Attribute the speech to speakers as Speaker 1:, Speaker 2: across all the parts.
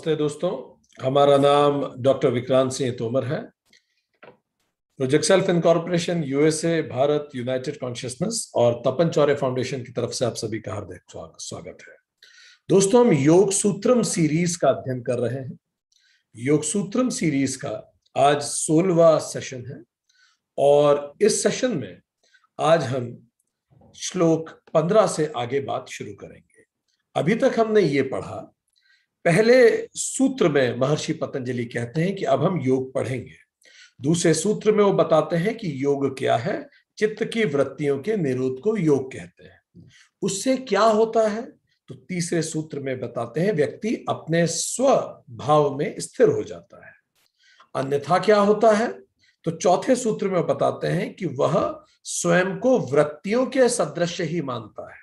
Speaker 1: नमस्ते दोस्तों हमारा नाम डॉक्टर विक्रांत सिंह तोमर है project self incorporation USA Bharat united consciousness और तपन चौरे फाउंडेशन की तरफ से आप सभी का हार्दिक स्वागत है दोस्तों हम योग सूत्रम सीरीज का अध्ययन कर रहे हैं योग सूत्रम सीरीज का आज सोलवा सेशन है और इस सेशन में आज हम श्लोक पंद्रह से आगे बात शुरू करेंगे अभी तक हमने ये पढ़ा पहले सूत्र में महर्षि पतंजलि कहते हैं कि अब हम योग पढ़ेंगे दूसरे सूत्र में वो बताते हैं कि योग क्या है चित्त की वृत्तियों के निरोध को योग कहते हैं उससे क्या होता है तो तीसरे सूत्र में बताते हैं व्यक्ति अपने स्व भाव में स्थिर हो जाता है अन्यथा क्या होता है तो चौथे सूत्र में बताते हैं कि वह स्वयं को वृत्तियों के सदृश ही मानता है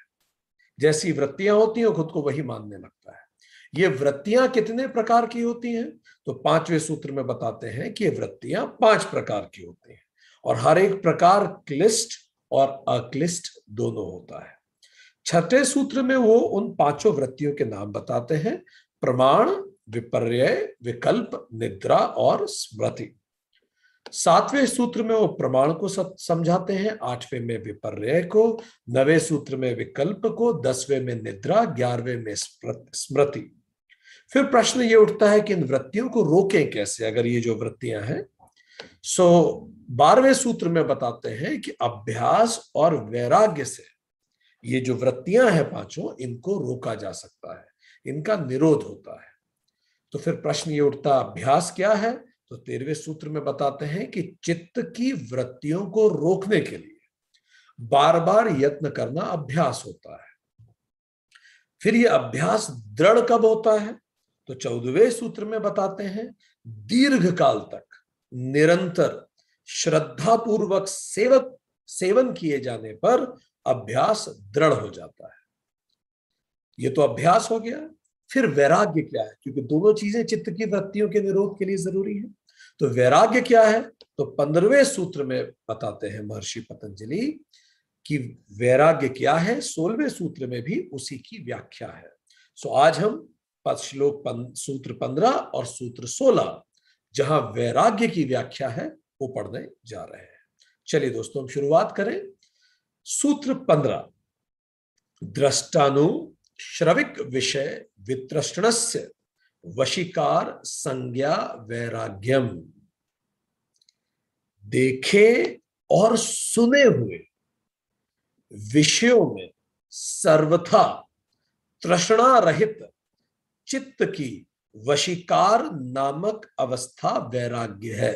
Speaker 1: जैसी वृत्तियां होती हैं खुद को वही मानने लगता है ये वृत्तियां कितने प्रकार की होती हैं तो पांचवें सूत्र में बताते हैं कि ये वृत्तियां पांच प्रकार की होती हैं और हर एक प्रकार क्लिष्ट और अक्लिष्ट दोनों होता है छठे सूत्र में वो उन पांचों वृत्तियों के नाम बताते हैं प्रमाण विपर्य विकल्प निद्रा और स्मृति सातवें सूत्र में वो प्रमाण को समझाते हैं आठवें में विपर्य को नवे सूत्र में विकल्प को दसवें में निद्रा ग्यारहवें में स्मृति फिर प्रश्न ये उठता है कि इन वृत्तियों को रोकें कैसे अगर ये जो वृत्तियां हैं सो so, बारहवें सूत्र में बताते हैं कि अभ्यास और वैराग्य से ये जो वृत्तियां हैं पांचों इनको रोका जा सकता है इनका निरोध होता है तो फिर प्रश्न ये उठता अभ्यास क्या है तो तेरहवें सूत्र में बताते हैं कि चित्त की वृत्तियों को रोकने के लिए बार बार यत्न करना अभ्यास होता है फिर यह अभ्यास दृढ़ कब होता है तो चौदहवें सूत्र में बताते हैं दीर्घ काल तक निरंतर श्रद्धा पूर्वक सेवक सेवन किए जाने पर अभ्यास दृढ़ हो जाता है ये तो अभ्यास हो गया फिर वैराग्य क्या है क्योंकि दोनों चीजें चित्त की वृत्तियों के निरोध के लिए जरूरी है तो वैराग्य क्या है तो पंद्रहवें सूत्र में बताते हैं महर्षि पतंजलि कि वैराग्य क्या है सोलहवें सूत्र में भी उसी की व्याख्या है सो आज हम श्लोक सूत्र पंद्रह और सूत्र सोलह जहां वैराग्य की व्याख्या है वो पढ़ने जा रहे हैं चलिए दोस्तों हम शुरुआत करें सूत्र पंद्रह द्रष्टानु श्रविक विषय वित्रष्टण वशिकार संज्ञा वैराग्यम देखे और सुने हुए विषयों में सर्वथा तृष्णा रहित चित्त की वशिकार नामक अवस्था वैराग्य है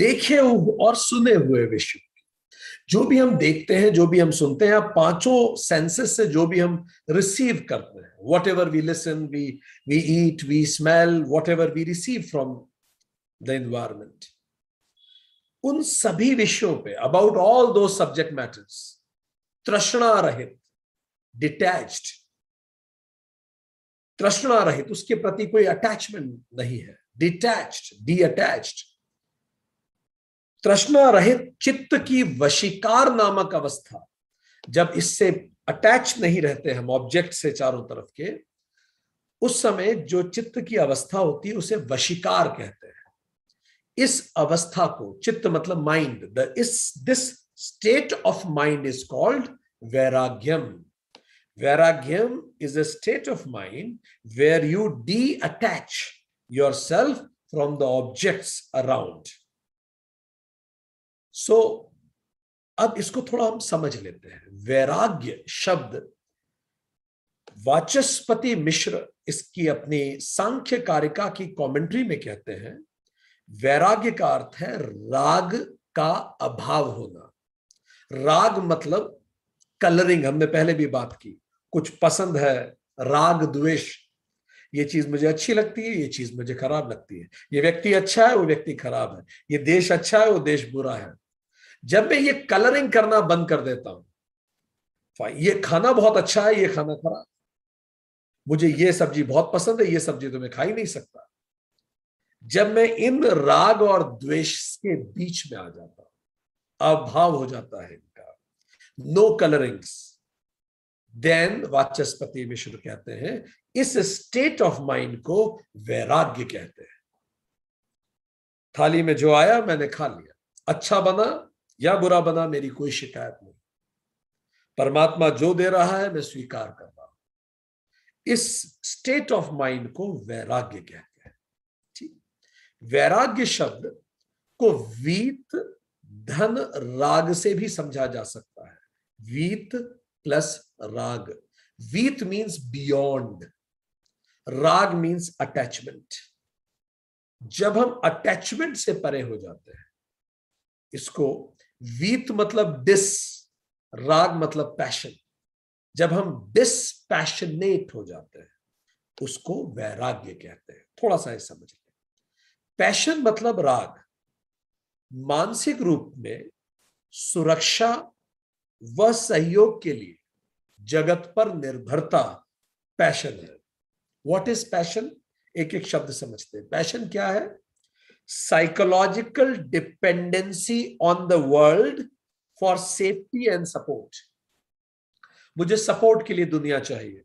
Speaker 1: देखे और सुने हुए विश्व जो भी हम देखते हैं जो भी हम सुनते हैं पांचों सेंसेस से जो भी हम रिसीव करते हैं whatever we listen we we eat we smell whatever we receive from the environment उन सभी विषयों पे about all those subject matters तृष्णा रहित डिटैच्ड तृष्णा रहित उसके प्रति कोई अटैचमेंट नहीं है डिटैच्ड डी अटैच्ड तृष्णा रहित चित्त की वशिकार नामक अवस्था जब इससे अटैच नहीं रहते हम ऑब्जेक्ट से चारों तरफ के उस समय जो चित्त की अवस्था होती है उसे वशिकार कहते हैं इस अवस्था को चित्त मतलब माइंड द इस this state of mind is called वैराग्यम Vairagyam is a state of mind where you detach yourself from the objects around. So, अब इसको थोड़ा हम समझ लेते हैं वैराग्य शब्द वाचस्पति मिश्र इसकी अपनी सांख्य कारिका की कमेंट्री में कहते हैं वैराग्य का अर्थ है राग का अभाव होना राग मतलब कलरिंग हमने पहले भी बात की कुछ पसंद है राग द्वेष ये चीज मुझे अच्छी लगती है ये चीज मुझे खराब लगती है ये व्यक्ति अच्छा है वो व्यक्ति खराब है ये देश अच्छा है वो देश बुरा है जब मैं ये कलरिंग करना बंद कर देता हूं ये खाना बहुत अच्छा है ये खाना खराब मुझे ये सब्जी बहुत पसंद है ये सब्जी तो मैं खा ही नहीं सकता जब मैं इन राग और द्वेष के बीच में आ जाता हूं अभाव हो जाता है इनका no colourings then Vachaspati Mishra कहते हैं इस स्टेट ऑफ माइंड को वैराग्य कहते हैं थाली में जो आया मैंने खा लिया अच्छा बना या बुरा बना मेरी कोई शिकायत नहीं परमात्मा जो दे रहा है मैं स्वीकार कर रहा हूं इस स्टेट ऑफ माइंड को वैराग्य कहते हैं ठीक वैराग्य शब्द को वीत धन राग से भी समझा जा सकता है वीत plus rag. Veet means beyond. राग मीन्स अटैचमेंट जब हम अटैचमेंट से परे हो जाते हैं इसको वीत मतलब डिस राग मतलब पैशन जब हम पैशनेट हो जाते हैं उसको वैराग्य कहते हैं थोड़ा सा समझ लें पैशन मतलब राग मानसिक रूप में सुरक्षा वह सहयोग के लिए जगत पर निर्भरता पैशन है वॉट इज पैशन एक एक शब्द समझते हैं पैशन क्या है psychological dependency on the world for safety and support मुझे सपोर्ट के लिए दुनिया चाहिए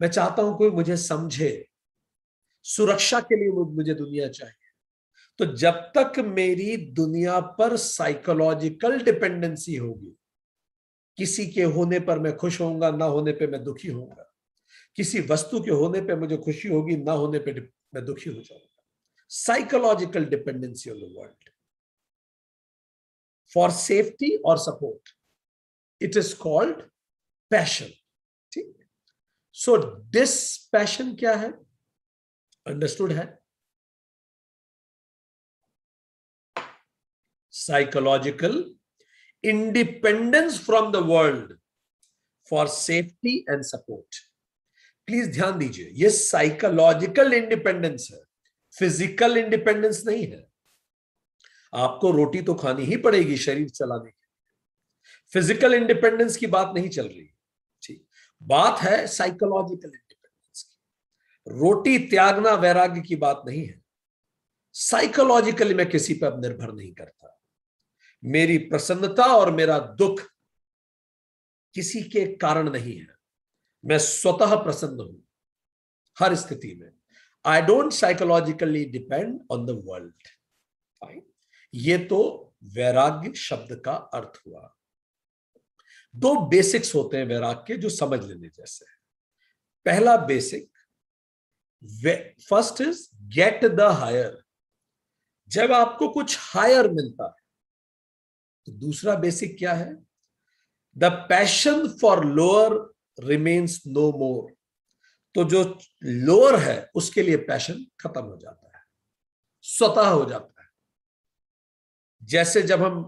Speaker 1: मैं चाहता हूं कोई मुझे समझे सुरक्षा के लिए मुझे दुनिया चाहिए तो जब तक मेरी दुनिया पर साइकोलॉजिकल डिपेंडेंसी होगी किसी के होने पर मैं खुश होऊंगा ना होने पे मैं दुखी होऊंगा किसी वस्तु के होने पे मुझे खुशी होगी ना होने पे मैं दुखी हो जाऊंगा psychological dependency on the world for safety और support it is called passion ठीक सो दिस पैशन क्या है अंडरस्टूड है psychological independence from the world for safety and support please ध्यान दीजिए ये साइकोलॉजिकल इंडिपेंडेंस है फिजिकल इंडिपेंडेंस नहीं है आपको रोटी तो खानी ही पड़ेगी शरीर चलाने के लिए फिजिकल इंडिपेंडेंस की बात नहीं चल रही ठीक बात है साइकोलॉजिकल इंडिपेंडेंस की रोटी त्यागना वैराग्य की बात नहीं है साइकोलॉजिकली मैं किसी पर अब निर्भर नहीं करता मेरी प्रसन्नता और मेरा दुख किसी के कारण नहीं है मैं स्वतः प्रसन्न हूं हर स्थिति में I don't psychologically depend on the world ये तो वैराग्य शब्द का अर्थ हुआ दो बेसिक्स होते हैं वैराग्य के जो समझ लेने जैसे पहला basic first is get the higher जब आपको कुछ हायर मिलता है तो दूसरा बेसिक क्या है the passion for lower remains no more तो जो लोअर है उसके लिए पैशन खत्म हो जाता है स्वतः हो जाता है जैसे जब हम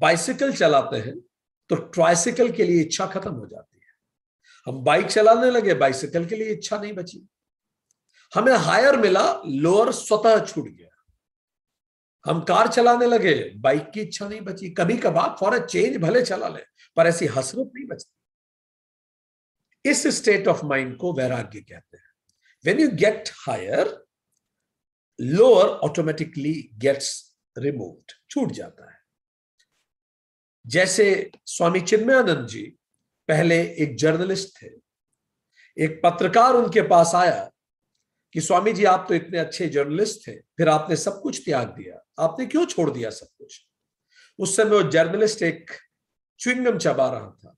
Speaker 1: बाइसिकल चलाते हैं तो ट्राइसिकल के लिए इच्छा खत्म हो जाती है हम बाइक चलाने लगे बाइसिकल के लिए इच्छा नहीं बची हमें हायर मिला लोअर स्वतः छूट गया हम कार चलाने लगे बाइक की इच्छा नहीं बची कभी कभार फॉर अ चेंज भले चला ले पर ऐसी हसरत नहीं बचती इस स्टेट ऑफ माइंड को वैराग्य कहते हैं when you get higher lower automatically gets removed छूट जाता है जैसे स्वामी चिन्मयानंद जी पहले एक जर्नलिस्ट थे एक पत्रकार उनके पास आया कि स्वामी जी आप तो इतने अच्छे जर्नलिस्ट थे फिर आपने सब कुछ त्याग दिया आपने क्यों छोड़ दिया सब कुछ उस समय वो जर्नलिस्ट एक च्युइंगम चबा रहा था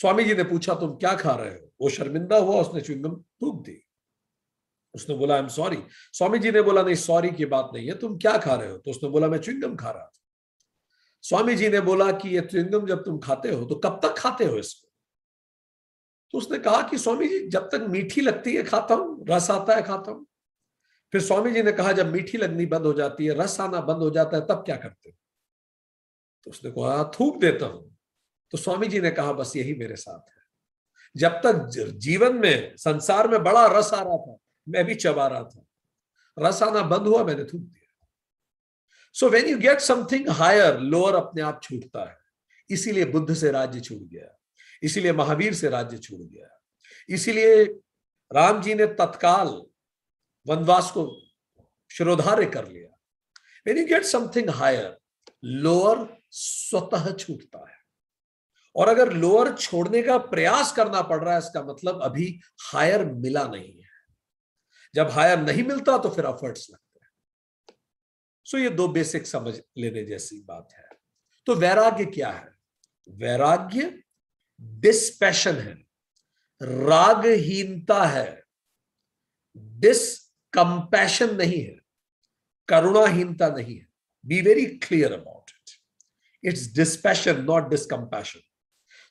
Speaker 1: स्वामी जी ने पूछा तुम क्या खा रहे हो वो शर्मिंदा हुआ उसने च्युइंगम थूक दी उसने बोला आई एम सॉरी स्वामी जी ने बोला नहीं सॉरी की बात नहीं है तुम क्या खा रहे हो तो उसने बोला मैं चुंगम खा रहा था स्वामी जी ने बोला कि ये चुंगम जब तुम खाते हो तो कब तक खाते हो इसको तो उसने कहा कि स्वामी जी जब तक मीठी लगती है खाता हूं रस आता है खाता हूं फिर स्वामी जी ने कहा जब मीठी लगनी बंद हो जाती है रस आना बंद हो जाता है तब क्या करते तो उसने कहा थूक देता हूं तो स्वामी जी ने कहा बस यही मेरे साथ है जब तक जीवन में संसार में बड़ा रस आ रहा था मैं भी चबा रहा था रस आना बंद हुआ मैंने थूक दिया so when you get something higher lower अपने आप छूटता है इसीलिए बुद्ध से राज्य छूट गया इसीलिए महावीर से राज्य छूट गया इसीलिए राम जी ने तत्काल वनवास को शिरोधार्य कर लिया when you get something higher lower स्वतः छूटता है और अगर लोअर छोड़ने का प्रयास करना पड़ रहा है इसका मतलब अभी हायर मिला नहीं है जब हायर नहीं मिलता तो फिर अफर्ट्स लगते हैं सो ये दो बेसिक समझ लेने जैसी बात है तो वैराग्य क्या है वैराग्य डिस्पैशन है रागहीनता है डिस कंपैशन नहीं है करुणाहीनता नहीं है be very clear about it it's dispassion not discompassion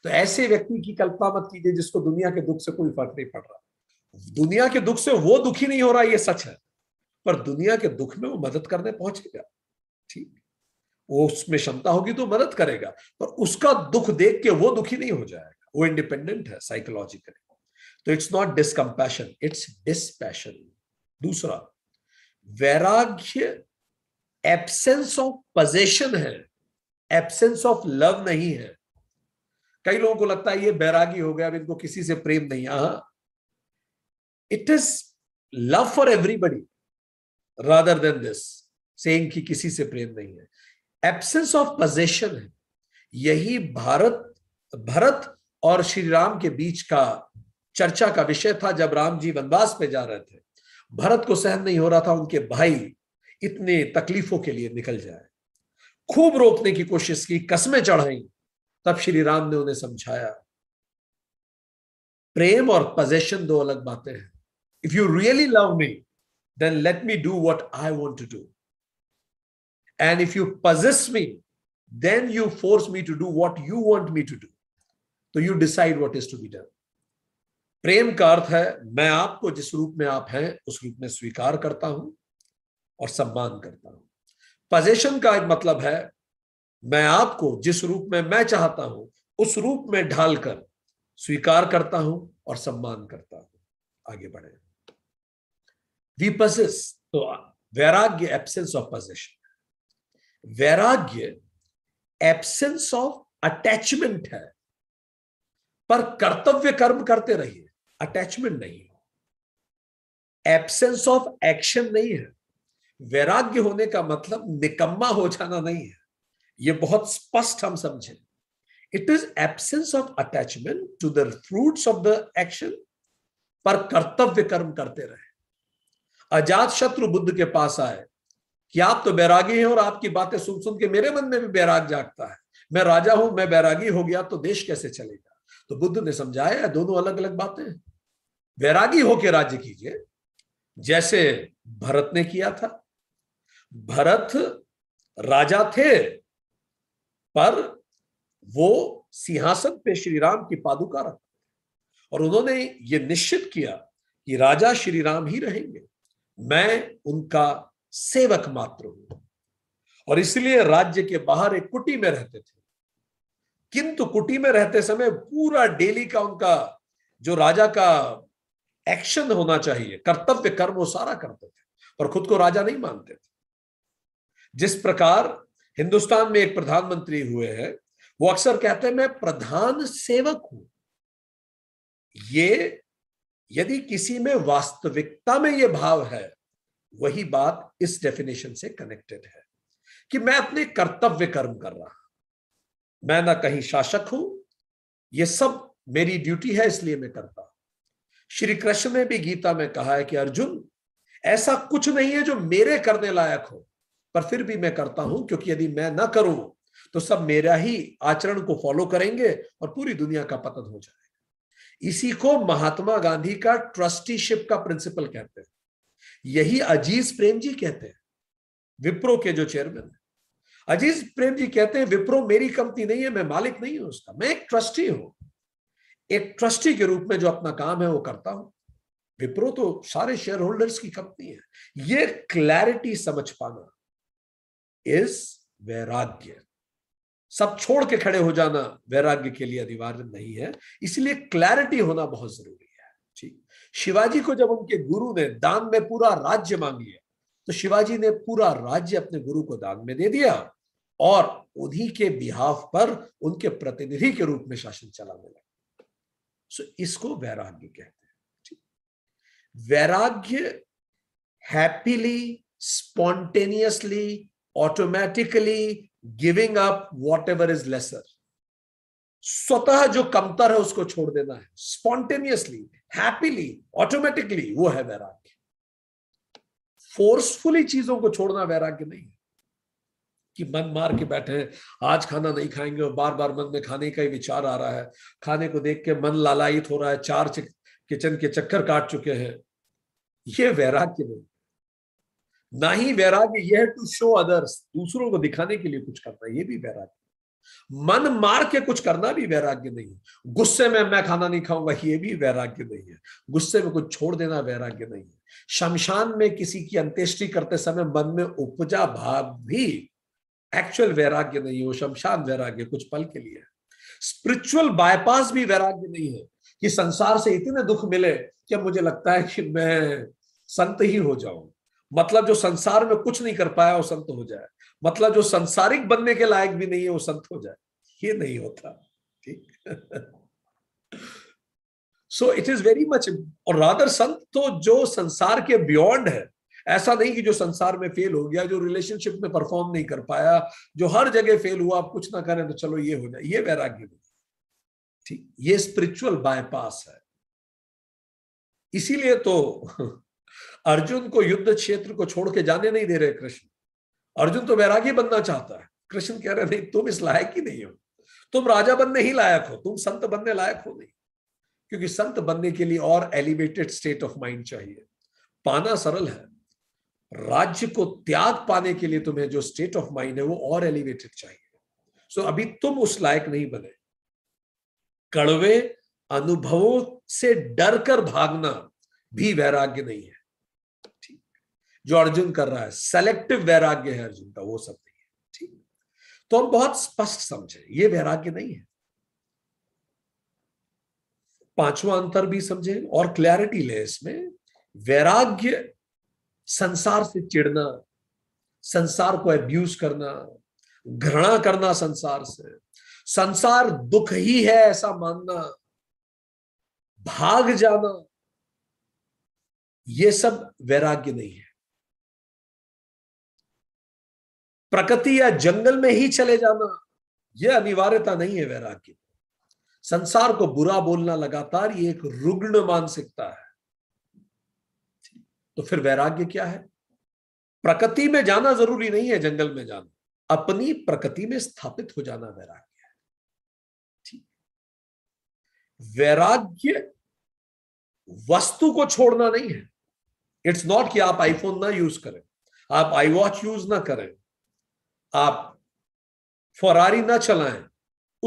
Speaker 1: तो ऐसे व्यक्ति की कल्पना मत कीजिए जिसको दुनिया के दुख से कोई फर्क नहीं पड़ रहा दुनिया के दुख से वो दुखी नहीं हो रहा ये सच है पर दुनिया के दुख में वो मदद करने पहुंचेगा ठीक वो उसमें क्षमता होगी तो मदद करेगा पर उसका दुख देख के वो दुखी नहीं हो जाएगा वो इंडिपेंडेंट है साइकोलॉजिकली तो it's not discompassion it's dispassion दूसरा वैराग्य एब्सेंस ऑफ पजेशन है एब्सेंस ऑफ लव नहीं है कई लोगों को लगता है ये बैरागी हो गया अब इनको किसी से प्रेम नहीं आ it is love for everybody rather than this same कि किसी से प्रेम नहीं है एब्सेंस ऑफ पजेशन है यही भारत भरत और श्री राम के बीच का चर्चा का विषय था जब राम जी वनवास पे जा रहे थे भरत को सहन नहीं हो रहा था उनके भाई इतने तकलीफों के लिए निकल जाए खूब रोकने की कोशिश की कस्में चढ़ाई तब श्री राम ने उन्हें समझाया प्रेम और पजेशन दो अलग बातें हैं if you really love me then let me do what I want to do and if you possess me then you force me to do what you want me to do तो you decide what is to be done प्रेम का अर्थ है मैं आपको जिस रूप में आप हैं उस रूप में स्वीकार करता हूं और सम्मान करता हूं पजेशन का एक मतलब है मैं आपको जिस रूप में मैं चाहता हूं उस रूप में ढालकर स्वीकार करता हूं और सम्मान करता हूं आगे बढ़े वी पजेस तो वैराग्य एब्सेंस ऑफ पजेशन वैराग्य एब्सेंस ऑफ अटैचमेंट है पर कर्तव्य कर्म करते रहिए अटैचमेंट नहीं हो एब्सेंस ऑफ एक्शन नहीं है वैराग्य होने का मतलब निकम्मा हो जाना नहीं है यह बहुत स्पष्ट हम समझें it is absence of attachment to the fruits of the action पर कर्तव्य कर्म करते रहे अजात शत्रु बुद्ध के पास आए कि आप तो बैरागी हैं और आपकी बातें सुन सुन के मेरे मन में भी बैराग जागता है मैं राजा हूं मैं बैरागी हो गया तो देश कैसे चलेगा तो बुद्ध ने समझाया दोनों अलग अलग बातें वैरागी होकर राज्य कीजिए जैसे भरत ने किया था भरत राजा थे पर वो सिंहासन पे श्री राम की पादुका रख और उन्होंने ये निश्चित किया कि राजा श्री राम ही रहेंगे मैं उनका सेवक मात्र हूं और इसलिए राज्य के बाहर एक कुटी में रहते थे किंतु कुटी में रहते समय पूरा डेली का उनका जो राजा का एक्शन होना चाहिए कर्तव्य कर्म वो सारा करते थे और खुद को राजा नहीं मानते थे जिस प्रकार हिंदुस्तान में एक प्रधानमंत्री हुए हैं वो अक्सर कहते हैं मैं प्रधान सेवक हूं ये यदि किसी में वास्तविकता में ये भाव है वही बात इस डेफिनेशन से कनेक्टेड है कि मैं अपने कर्तव्य कर्म कर रहा मैं ना कहीं शासक हूं ये सब मेरी ड्यूटी है इसलिए मैं करता हूं श्री कृष्ण ने भी गीता में कहा है कि अर्जुन ऐसा कुछ नहीं है जो मेरे करने लायक हो पर फिर भी मैं करता हूं क्योंकि यदि मैं ना करूं तो सब मेरा ही आचरण को फॉलो करेंगे और पूरी दुनिया का पतन हो जाएगा इसी को महात्मा गांधी का ट्रस्टीशिप का प्रिंसिपल कहते हैं यही अजीज प्रेम जी कहते हैं विप्रो के जो चेयरमैन है अजीज प्रेम जी कहते हैं विप्रो मेरी कंपनी नहीं है मैं मालिक नहीं हूं उसका मैं एक ट्रस्टी हूं एक ट्रस्टी के रूप में जो अपना काम है वो करता हूं विप्रो तो सारे शेयर होल्डर्स की कंपनी है ये क्लैरिटी समझ पाना इस वैराग्य सब छोड़ के खड़े हो जाना वैराग्य के लिए अनिवार्य नहीं है इसलिए क्लैरिटी होना बहुत जरूरी है ठीक शिवाजी को जब उनके गुरु ने दान में पूरा राज्य मांग लिया तो शिवाजी ने पूरा राज्य अपने गुरु को दान में दे दिया और उन्हीं के बिहाफ पर उनके प्रतिनिधि के रूप में शासन चलाने लगा सो इसको वैराग्य कहते हैं वैराग्य happily spontaneously automatically giving up whatever is lesser स्वतः जो कमतर है उसको छोड़ देना है स्पॉन्टेनियसली हैप्पीली ऑटोमेटिकली वो है वैराग्य फोर्सफुली चीजों को छोड़ना वैराग्य नहीं है कि मन मार के बैठे हैं आज खाना नहीं खाएंगे और बार बार मन में खाने का ही विचार आ रहा है खाने को देख के मन लालायित हो रहा है चार किचन के चक्कर काट चुके हैं ये वैराग्य नहीं ना ही वैराग्य यह टू शो अदर्स दूसरों को दिखाने के लिए कुछ करना यह भी वैराग्य मन मार के कुछ करना भी वैराग्य नहीं है गुस्से में मैं खाना नहीं खाऊंगा ये भी वैराग्य नहीं है गुस्से में कुछ छोड़ देना वैराग्य नहीं है शमशान में किसी की अंत्येष्टि करते समय मन में उपजा भाव भी एक्चुअल वैराग्य नहीं है वो शमशान वैराग्य कुछ पल के लिए स्पिरिचुअल बायपास भी वैराग्य नहीं है कि संसार से इतने दुख मिले कि मुझे लगता है कि मैं संत ही हो जाऊं मतलब जो संसार में कुछ नहीं कर पाया वो संत हो जाए मतलब जो संसारिक बनने के लायक भी नहीं है वो संत हो जाए ये नहीं होता ठीक so it is very much और राधर संत तो जो संसार के बियॉन्ड है ऐसा नहीं कि जो संसार में फेल हो गया जो रिलेशनशिप में परफॉर्म नहीं कर पाया जो हर जगह फेल हुआ आप कुछ ना करें तो चलो ये हो जाए ये वैराग्य ठीक ये स्पिरिचुअल बायपास है इसीलिए तो अर्जुन को युद्ध क्षेत्र को छोड़ के जाने नहीं दे रहे कृष्ण अर्जुन तो वैरागी बनना चाहता है कृष्ण कह रहे नहीं तुम इस लायक ही नहीं हो तुम राजा बनने ही लायक हो तुम संत बनने लायक हो नहीं क्योंकि संत बनने के लिए और एलिवेटेड स्टेट ऑफ माइंड चाहिए पाना सरल है राज्य को त्याग पाने के लिए तुम्हें जो स्टेट ऑफ माइंड है वो और एलिवेटेड चाहिए सो so, अभी तुम उस लायक नहीं बने कड़वे अनुभवों से डर कर भागना भी वैराग्य नहीं है ठीक जो अर्जुन कर रहा है सेलेक्टिव वैराग्य है अर्जुन का वो सब नहीं है ठीक तो हम बहुत स्पष्ट समझे ये वैराग्य नहीं है पांचवा अंतर भी समझे और क्लैरिटी ले इसमें वैराग्य संसार से चिड़ना संसार को एब्यूज करना घृणा करना संसार से संसार दुख ही है ऐसा मानना भाग जाना ये सब वैराग्य नहीं है प्रकृति या जंगल में ही चले जाना यह अनिवार्यता नहीं है वैराग्य संसार को बुरा बोलना लगातार ये एक रुग्ण मानसिकता है तो फिर वैराग्य क्या है प्रकृति में जाना जरूरी नहीं है जंगल में जाना अपनी प्रकृति में स्थापित हो जाना वैराग्य है ठीक वैराग्य वस्तु को छोड़ना नहीं है इट्स नॉट कि आप आईफोन ना यूज करें आप आई वॉच यूज ना करें आप फरारी ना चलाएं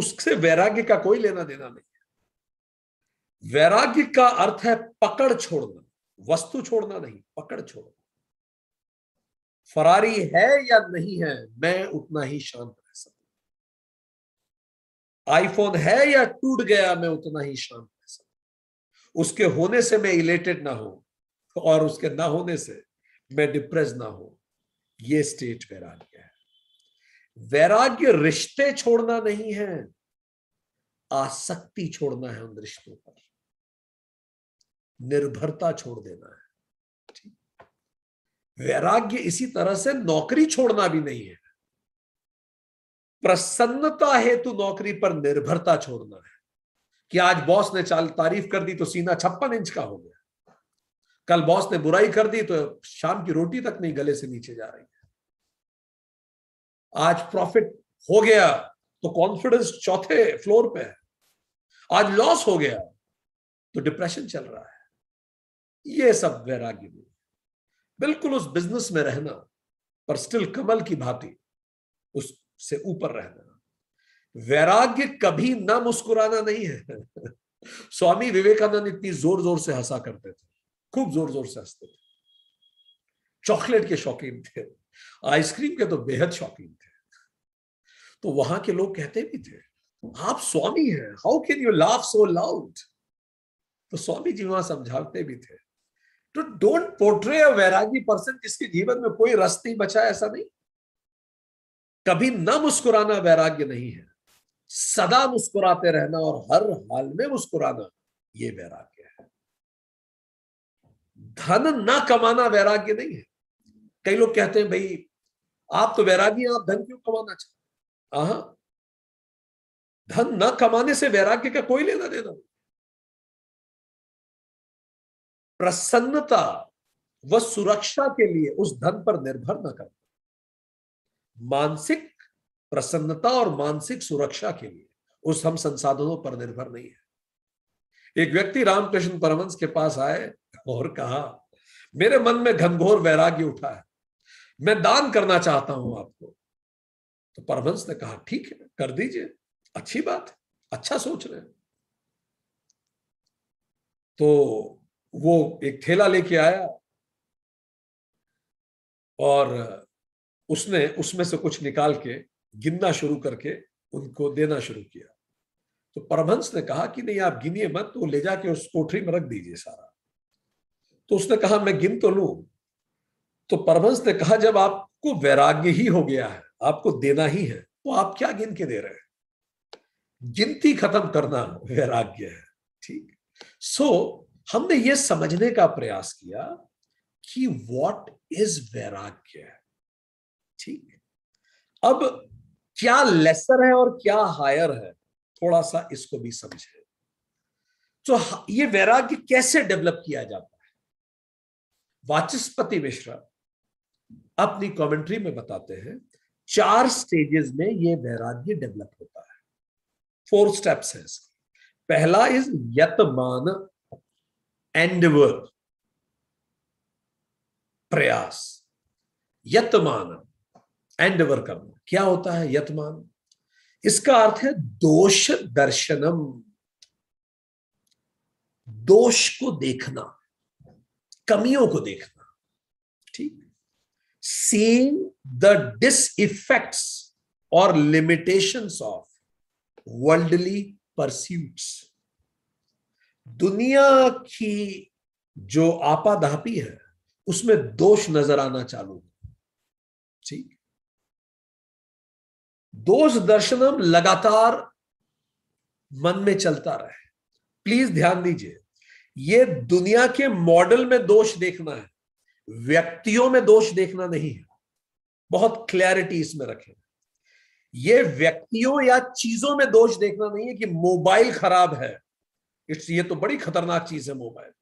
Speaker 1: उससे वैराग्य का कोई लेना देना नहीं है वैराग्य का अर्थ है पकड़ छोड़ना वस्तु छोड़ना नहीं पकड़ छोड़ना फरारी है या नहीं है मैं उतना ही शांत रह सकता आईफोन है या टूट गया मैं उतना ही शांत रह सकता उसके होने से मैं इलेटेड ना हो और उसके ना होने से मैं डिप्रेस ना हो ये स्टेट वैराग्य है वैराग्य रिश्ते छोड़ना नहीं है आसक्ति छोड़ना है उन रिश्तों पर निर्भरता छोड़ देना है ठीक वैराग्य इसी तरह से नौकरी छोड़ना भी नहीं है प्रसन्नता हेतु नौकरी पर निर्भरता छोड़ना है कि आज बॉस ने चाल तारीफ कर दी तो सीना छप्पन इंच का हो गया कल बॉस ने बुराई कर दी तो शाम की रोटी तक नहीं गले से नीचे जा रही है आज प्रॉफिट हो गया तो कॉन्फिडेंस चौथे फ्लोर पे है आज लॉस हो गया तो डिप्रेशन चल रहा है ये सब वैराग्य में बिल्कुल उस बिजनेस में रहना पर स्टिल कमल की भांति उससे ऊपर रहना वैराग्य कभी ना मुस्कुराना नहीं है स्वामी विवेकानंद इतनी जोर जोर से हंसा करते थे खूब जोर जोर से हंसते थे चॉकलेट के शौकीन थे आइसक्रीम के तो बेहद शौकीन थे तो वहां के लोग कहते भी थे आप स्वामी हैं how can you laugh so loud तो स्वामी जी वहां समझाते भी थे टू डोंट पोर्ट्रे अ वैरागी पर्सन जिसके जीवन में कोई रस नहीं बचा ऐसा नहीं कभी ना मुस्कुराना वैराग्य नहीं है सदा मुस्कुराते रहना और हर हाल में मुस्कुराना ये वैराग्य है धन न कमाना वैराग्य नहीं है कई लोग कहते हैं भाई आप तो वैरागी आप धन क्यों कमाना चाहते धन ना कमाने से वैराग्य का कोई लेना देना नहीं प्रसन्नता व सुरक्षा के लिए उस धन पर निर्भर न करना मानसिक प्रसन्नता और मानसिक सुरक्षा के लिए उस हम संसाधनों पर निर्भर नहीं है एक व्यक्ति रामकृष्ण परमंश के पास आए और कहा मेरे मन में घनघोर वैराग्य उठा है मैं दान करना चाहता हूं आपको तो परमंश ने कहा ठीक है कर दीजिए अच्छी बात अच्छा सोच रहे तो वो एक थैला लेके आया और उसने उसमें से कुछ निकाल के गिनना शुरू करके उनको देना शुरू किया तो परमहंस ने कहा कि नहीं आप गिनिए मत तो ले जाके उस कोठरी में रख दीजिए सारा तो उसने कहा मैं गिन तो लू तो परमहंस ने कहा जब आपको वैराग्य ही हो गया है आपको देना ही है तो आप क्या गिन के दे रहे हैं गिनती खत्म करना वैराग्य है ठीक सो so, हमने ये समझने का प्रयास किया कि वॉट इज वैराग्य ठीक अब क्या लेसर है और क्या हायर है थोड़ा सा इसको भी समझे तो ये वैराग्य कैसे डेवलप किया जाता है वाचस्पति मिश्रा अपनी कमेंट्री में बताते हैं चार स्टेजेस में ये वैराग्य डेवलप होता है फोर स्टेप्स है इसके पहला इज यतमान एंडवर प्रयास यतमान एंडवर करना क्या होता है यतमान इसका अर्थ है दोष दर्शनम दोष को देखना कमियों को देखना ठीक सीइंग द डिस इफेक्ट्स और लिमिटेशंस ऑफ वर्ल्डली परस्यूट्स दुनिया की जो आपाधापी है उसमें दोष नजर आना चालू ठीक दोष दर्शनम लगातार मन में चलता रहे प्लीज ध्यान दीजिए ये दुनिया के मॉडल में दोष देखना है व्यक्तियों में दोष देखना नहीं है बहुत क्लैरिटी इसमें रखें ये व्यक्तियों या चीजों में दोष देखना नहीं है कि मोबाइल खराब है इट्स ये तो बड़ी खतरनाक चीज है मोबाइल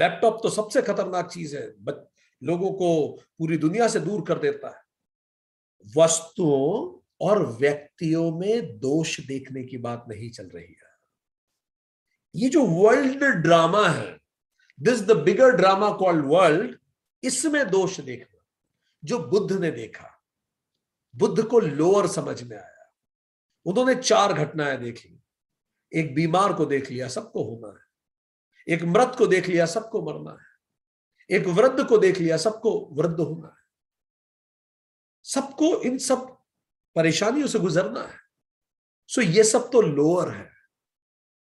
Speaker 1: लैपटॉप तो सबसे खतरनाक चीज है लोगों को पूरी दुनिया से दूर कर देता है वस्तुओं और व्यक्तियों में दोष देखने की बात नहीं चल रही है ये जो वर्ल्ड ड्रामा है this the bigger drama called world इसमें दोष देखना जो बुद्ध ने देखा बुद्ध को लोअर समझ में आया उन्होंने चार घटनाएं देखी एक बीमार को देख लिया सबको होना है एक मृत को देख लिया सबको मरना है एक वृद्ध को देख लिया सबको वृद्ध होना है सबको इन सब परेशानियों से गुजरना है सो ये सब तो लोअर है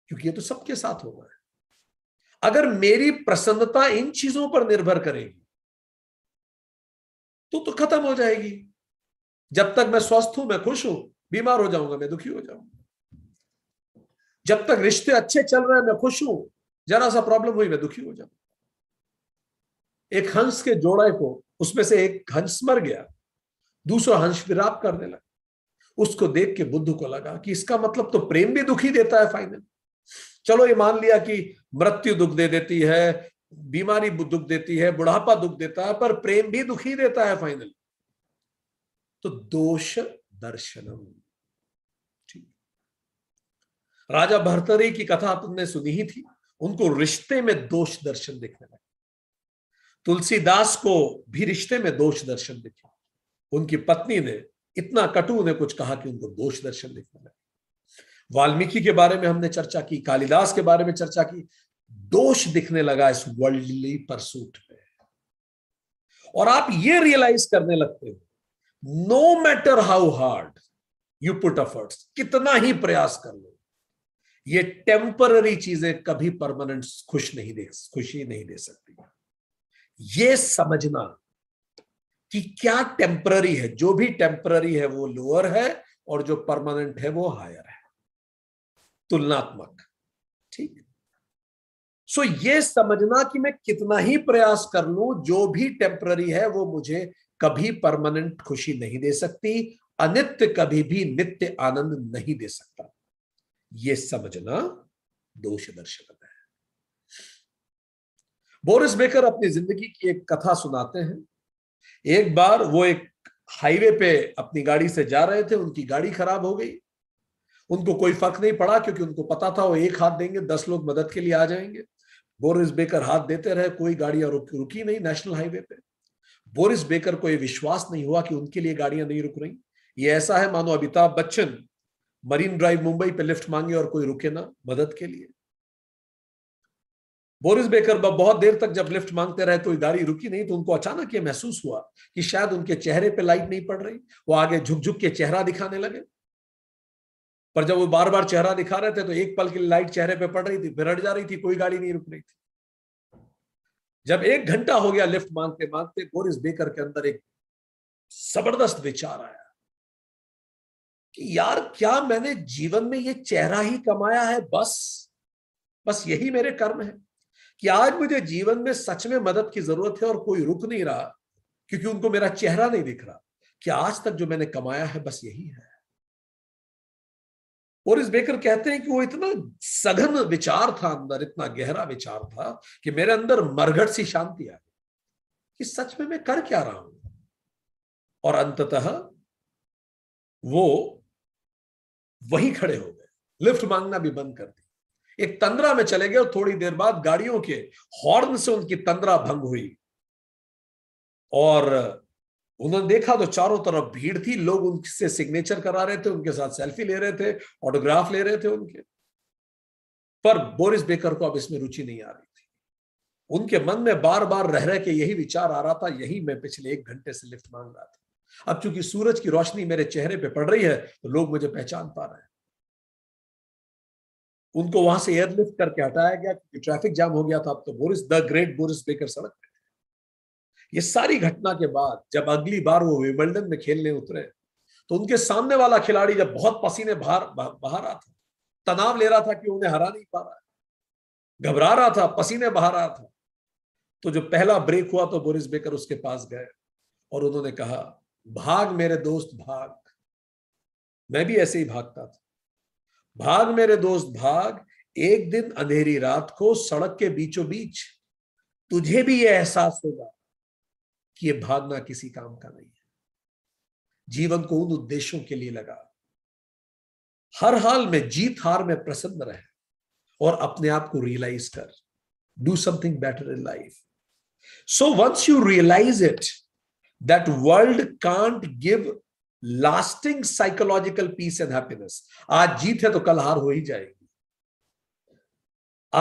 Speaker 1: क्योंकि ये तो सबके साथ होना है अगर मेरी प्रसन्नता इन चीजों पर निर्भर करेगी तो तो खत्म हो जाएगी जब तक मैं स्वस्थ हूं मैं खुश हूं बीमार हो जाऊंगा मैं दुखी हो जाऊंगा जब तक रिश्ते अच्छे चल रहे हैं मैं खुश हूं जरा सा प्रॉब्लम हुई मैं दुखी हो जाऊं एक हंस के जोड़े को उसमें से एक हंस मर गया दूसरा हंस विराप करने लगा उसको देख के बुद्ध को लगा कि इसका मतलब तो प्रेम भी दुखी देता है फाइनल चलो ये मान लिया कि मृत्यु दुख दे देती है बीमारी दुख देती है बुढ़ापा दुख देता है पर प्रेम भी दुखी देता है फाइनल तो दोष दर्शनम राजा भरतरी की कथा तुमने सुनी ही थी उनको रिश्ते में दोष दर्शन दिखने लगे तुलसीदास को भी रिश्ते में दोष दर्शन दिखे उनकी पत्नी ने इतना कटु ने कुछ कहा कि उनको दोष दर्शन दिखने लगे वाल्मीकि के बारे में हमने चर्चा की कालिदास के बारे में चर्चा की दोष दिखने लगा इस वर्ल्डली परसूट में और आप ये रियलाइज करने लगते हो no matter how hard you put efforts कितना ही प्रयास कर लो ये टेम्पररी चीजें कभी परमानेंट खुश नहीं दे खुशी नहीं दे सकती ये समझना कि क्या टेम्पररी है जो भी टेम्पररी है वो लोअर है और जो परमानेंट है वो हायर है तुलनात्मक ठीक सो so, ये समझना कि मैं कितना ही प्रयास कर लू जो भी टेम्पररी है वो मुझे कभी परमानेंट खुशी नहीं दे सकती अनित्य कभी भी नित्य आनंद नहीं दे सकता ये समझना दोष दर्शक है बोरिस बेकर अपनी जिंदगी की एक कथा सुनाते हैं एक बार वो एक हाईवे पे अपनी गाड़ी से जा रहे थे उनकी गाड़ी खराब हो गई उनको कोई फर्क नहीं पड़ा क्योंकि उनको पता था वो एक हाथ देंगे दस लोग मदद के लिए आ जाएंगे बोरिस बेकर हाथ देते रहे कोई गाड़ियां रुक, रुकी नहीं नेशनल हाईवे पे बोरिस बेकर को यह विश्वास नहीं हुआ कि उनके लिए गाड़ियां नहीं रुक रही ये ऐसा है मानो अमिताभ बच्चन मरीन ड्राइव मुंबई पे लिफ्ट मांगे और कोई रुके ना मदद के लिए बोरिस बेकर बहुत देर तक जब लिफ्ट मांगते रहे तो गाड़ी रुकी नहीं तो उनको अचानक ये महसूस हुआ कि शायद उनके चेहरे पे लाइट नहीं पड़ रही वो आगे झुक झुक के चेहरा दिखाने लगे पर जब वो बार बार चेहरा दिखा रहे थे तो एक पल की लाइट चेहरे पे पड़ रही थी फिर जा रही थी कोई गाड़ी नहीं रुक रही थी जब एक घंटा हो गया लिफ्ट मांगते मांगते बोरिस बेकर के अंदर एक जबरदस्त विचार आया कि यार क्या मैंने जीवन में ये चेहरा ही कमाया है बस बस यही मेरे कर्म है कि आज मुझे जीवन में सच में मदद की जरूरत है और कोई रुक नहीं रहा क्योंकि उनको मेरा चेहरा नहीं दिख रहा कि आज तक जो मैंने कमाया है बस यही है और इस बेकर कहते हैं कि वो इतना सघन विचार था अंदर इतना गहरा विचार था कि मेरे अंदर मरघट सी शांति आ गई कि सच में मैं कर क्या रहा हूं और अंततः वो वहीं खड़े हो गए लिफ्ट मांगना भी बंद कर दी एक तंद्रा में चले गए और थोड़ी देर बाद गाड़ियों के हॉर्न से उनकी तंद्रा भंग हुई और उन्होंने देखा तो चारों तरफ भीड़ थी लोग उनसे सिग्नेचर करा रहे थे उनके साथ सेल्फी ले रहे थे ऑटोग्राफ ले रहे थे उनके पर बोरिस बेकर को अब इसमें रुचि नहीं आ रही थी उनके मन में बार बार रह रहे के यही विचार आ रहा था यही मैं पिछले एक घंटे से लिफ्ट मांग रहा था अब चूंकि सूरज की रोशनी मेरे चेहरे पे पड़ रही है तो लोग मुझे पहचान पा रहे हैं उनको वहां से एयरलिफ्ट करके हटाया गया क्योंकि ट्रैफिक जाम हो गया था अब तो Boris the great Boris Becker सड़क ये सारी घटना के बाद जब अगली बार वो विमल्डन में खेलने उतरे तो उनके सामने वाला खिलाड़ी जब बहुत पसीने बाहर बाहर आ था तनाव ले रहा था कि उन्हें हरा नहीं पा रहा घबरा रहा था पसीने बहा रहा था तो जो पहला ब्रेक हुआ तो बोरिस बेकर उसके पास गए और उन्होंने कहा भाग मेरे दोस्त भाग मैं भी ऐसे ही भागता था भाग मेरे दोस्त भाग एक दिन अंधेरी रात को सड़क के बीचों बीच तुझे भी यह एहसास होगा कि यह भागना किसी काम का नहीं है जीवन को उन उद्देश्यों के लिए लगा हर हाल में जीत हार में प्रसन्न रहे और अपने आप को रियलाइज कर do something better in life so once you realise it that world can't give lasting psychological peace and happiness आज जीत है तो कल हार हो ही जाएगी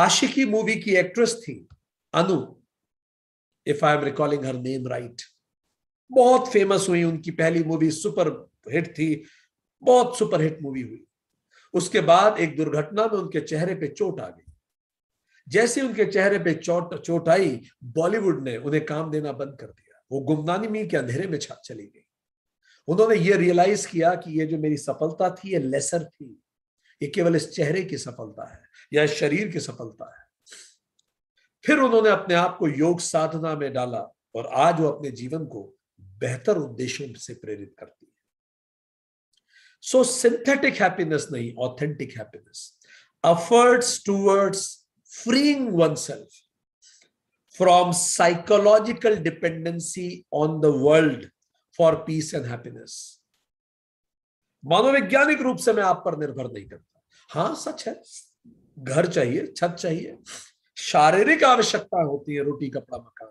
Speaker 1: आशिकी मूवी की एक्ट्रेस थी Anu if I am recalling her name right बहुत फेमस हुई उनकी पहली मूवी सुपर हिट थी बहुत सुपर हिट मूवी हुई उसके बाद एक दुर्घटना में उनके चेहरे पे चोट आ गई जैसे उनके चेहरे पे चोट चोट आई बॉलीवुड ने उन्हें काम देना बंद कर दिया वो गुमनानी मील के अंधेरे में चली गई उन्होंने ये रियलाइज किया कि ये जो मेरी सफलता थी ये लेसर थी ये केवल इस चेहरे की सफलता है या इस शरीर की सफलता है फिर उन्होंने अपने आप को योग साधना में डाला और आज वो अपने जीवन को बेहतर उद्देश्यों से प्रेरित करती है सो सिंथेटिक हैप्पीनेस नहीं authentic happiness efforts towards freeing oneself from psychological dependency on the world for peace and happiness. मनोवैज्ञानिक रूप से मैं आप पर निर्भर नहीं करता हाँ सच है घर चाहिए छत चाहिए शारीरिक आवश्यकता होती है रोटी कपड़ा मकान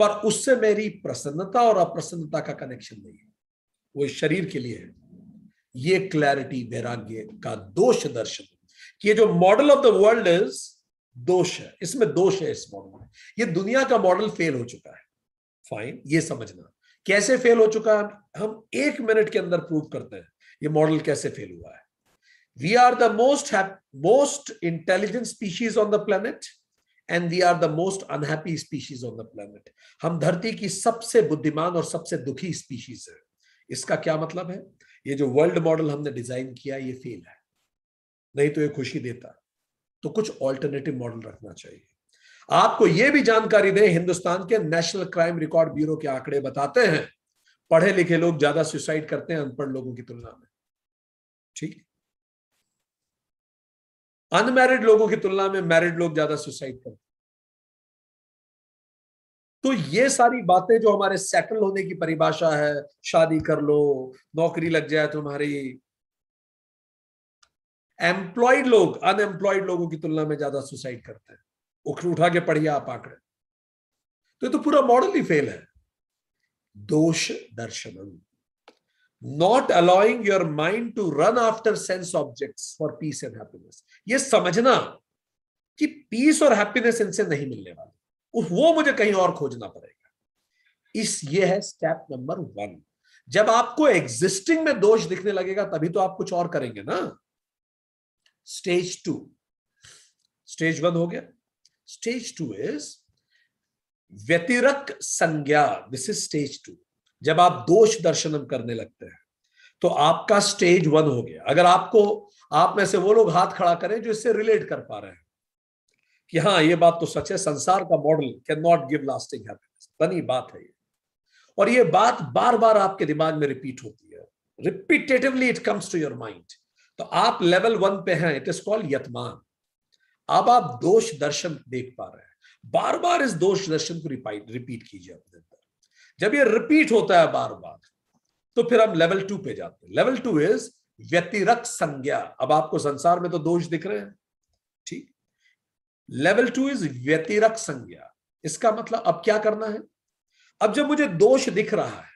Speaker 1: पर उससे मेरी प्रसन्नता और अप्रसन्नता का कनेक्शन नहीं है वो शरीर के लिए है ये क्लैरिटी वैराग्य का दोष दर्शन कि ये जो model of the world is दोष है इसमें दोष है इस मॉडल में ये दुनिया का मॉडल फेल हो चुका है फाइन ये समझना कैसे फेल हो चुका है हम एक मिनट के अंदर प्रूव करते हैं ये मॉडल कैसे फेल हुआ है we are the most most intelligent species on the planet and we are the most unhappy species on the planet हम धरती की सबसे बुद्धिमान और सबसे दुखी स्पीशीज है इसका क्या मतलब है ये जो वर्ल्ड मॉडल हमने डिजाइन किया ये फेल है नहीं तो ये खुशी देता तो कुछ ऑल्टरनेटिव मॉडल रखना चाहिए आपको यह भी जानकारी दें हिंदुस्तान के नेशनल क्राइम रिकॉर्ड ब्यूरो के आंकड़े बताते हैं पढ़े लिखे लोग ज्यादा सुसाइड करते हैं अनपढ़ लोगों की तुलना में ठीक अनमैरिड लोगों की तुलना में मैरिड लोग ज्यादा सुसाइड करते हैं तो ये सारी बातें जो हमारे सेटल होने की परिभाषा है शादी कर लो नौकरी लग जाए तुम्हारी एम्प्लॉयड लोग अनएम्प्लॉयड लोगों की तुलना में ज्यादा सुसाइड करते हैं उखड़ उठा के पढ़िए आप आंकड़े तो तो पूरा मॉडल ही फेल है दोष दर्शनम not allowing your mind to run after sense object for peace and happiness ये समझना कि पीस और हैप्पीनेस इनसे नहीं मिलने वाली वो मुझे कहीं और खोजना पड़ेगा इस ये है स्टेप नंबर वन जब आपको एग्जिस्टिंग में दोष दिखने लगेगा तभी तो आप कुछ और करेंगे ना स्टेज टू स्टेज वन हो गया स्टेज टू इज व्यतिरक संज्ञा दिस इज स्टेज टू जब आप दोष दर्शनम करने लगते हैं तो आपका स्टेज वन हो गया अगर आपको आप में से वो लोग हाथ खड़ा करें जो इससे रिलेट कर पा रहे हैं कि हाँ ये बात तो सच है संसार का model can not give lasting happiness बनी बात है ये और ये बात बार बार आपके दिमाग में रिपीट होती है repetitively it comes to your mind तो आप लेवल वन पे हैं इट इज कॉल्ड यतमान अब आप दोष दर्शन देख पा रहे हैं बार बार इस दोष दर्शन को रिपीट कीजिए अपने अंदर जब ये रिपीट होता है बार बार तो फिर हम लेवल टू पे जाते हैं लेवल टू इज व्यतिरक संज्ञा अब आपको संसार में तो दोष दिख रहे हैं ठीक लेवल टू इज व्यतिरक संज्ञा इसका मतलब अब क्या करना है अब जब मुझे दोष दिख रहा है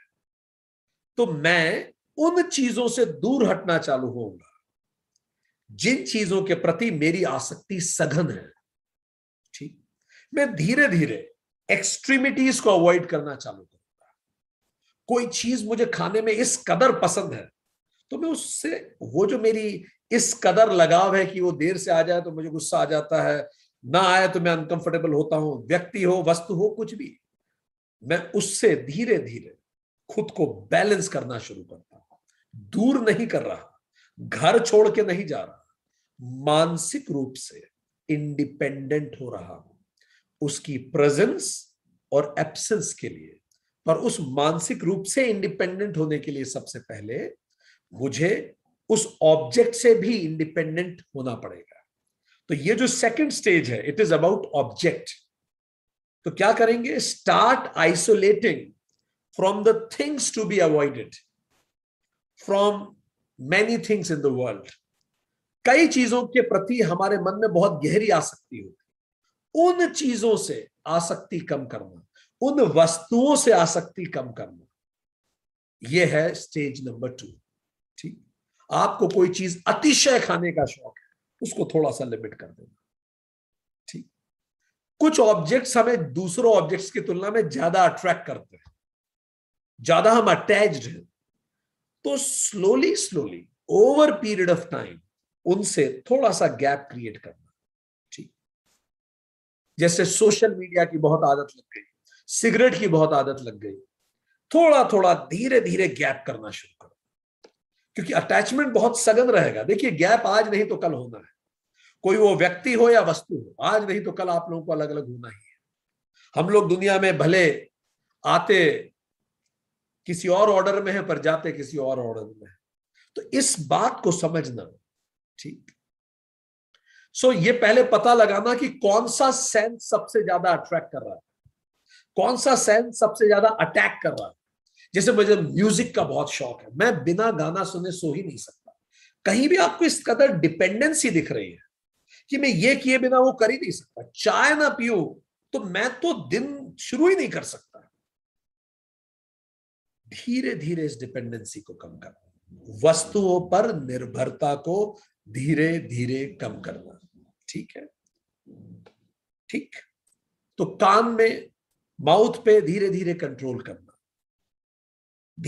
Speaker 1: तो मैं उन चीजों से दूर हटना चालू होऊंगा जिन चीजों के प्रति मेरी आसक्ति सघन है ठीक मैं धीरे धीरे एक्सट्रीमिटीज को अवॉइड करना चालू करूंगा कोई चीज मुझे खाने में इस कदर पसंद है तो मैं उससे वो जो मेरी इस कदर लगाव है कि वो देर से आ जाए तो मुझे गुस्सा आ जाता है ना आए तो मैं अनकंफर्टेबल होता हूं व्यक्ति हो वस्तु हो कुछ भी मैं उससे धीरे धीरे खुद को बैलेंस करना शुरू करता हूं दूर नहीं कर रहा घर छोड़ के नहीं जा रहा मानसिक रूप से इंडिपेंडेंट हो रहा हूं उसकी प्रेजेंस और एब्सेंस के लिए पर उस मानसिक रूप से इंडिपेंडेंट होने के लिए सबसे पहले मुझे उस ऑब्जेक्ट से भी इंडिपेंडेंट होना पड़ेगा तो ये जो सेकंड स्टेज है इट इज अबाउट ऑब्जेक्ट तो क्या करेंगे start isolating from the things to be avoided from many things in the world कई चीजों के प्रति हमारे मन में बहुत गहरी आसक्ति होती उन चीजों से आसक्ति कम करना उन वस्तुओं से आसक्ति कम करना यह है स्टेज नंबर टू ठीक आपको कोई चीज अतिशय खाने का शौक है उसको थोड़ा सा लिमिट कर देना ठीक कुछ ऑब्जेक्ट्स हमें दूसरों ऑब्जेक्ट्स की तुलना में ज्यादा अट्रैक्ट करते हैं ज्यादा हम अटैच्ड हैं तो slowly slowly over period of time उनसे थोड़ा सा गैप क्रिएट करना ठीक जैसे सोशल मीडिया की बहुत आदत लग गई सिगरेट की बहुत आदत लग गई थोड़ा थोड़ा धीरे धीरे गैप करना शुरू करो क्योंकि अटैचमेंट बहुत सघन रहेगा देखिए गैप आज नहीं तो कल होना है कोई वो व्यक्ति हो या वस्तु हो आज नहीं तो कल आप लोगों को अलग अलग होना ही है हम लोग दुनिया में भले आते किसी और ऑर्डर में है पर जाते किसी और ऑर्डर में है तो इस बात को समझना ठीक सो so, ये पहले पता लगाना कि कौन सा सेंस सबसे ज्यादा अट्रैक्ट कर रहा है कौन सा सेंस सबसे ज्यादा अटैक कर रहा है जैसे मुझे म्यूजिक का बहुत शौक है मैं बिना गाना सुने सो ही नहीं सकता कहीं भी आपको इस कदर डिपेंडेंसी दिख रही है कि मैं ये किए बिना वो कर ही नहीं सकता चाय ना पियो तो मैं तो दिन शुरू ही नहीं कर सकता धीरे धीरे इस डिपेंडेंसी को कम करना वस्तुओं पर निर्भरता को धीरे धीरे कम करना ठीक है ठीक तो कान में माउथ पे धीरे धीरे कंट्रोल करना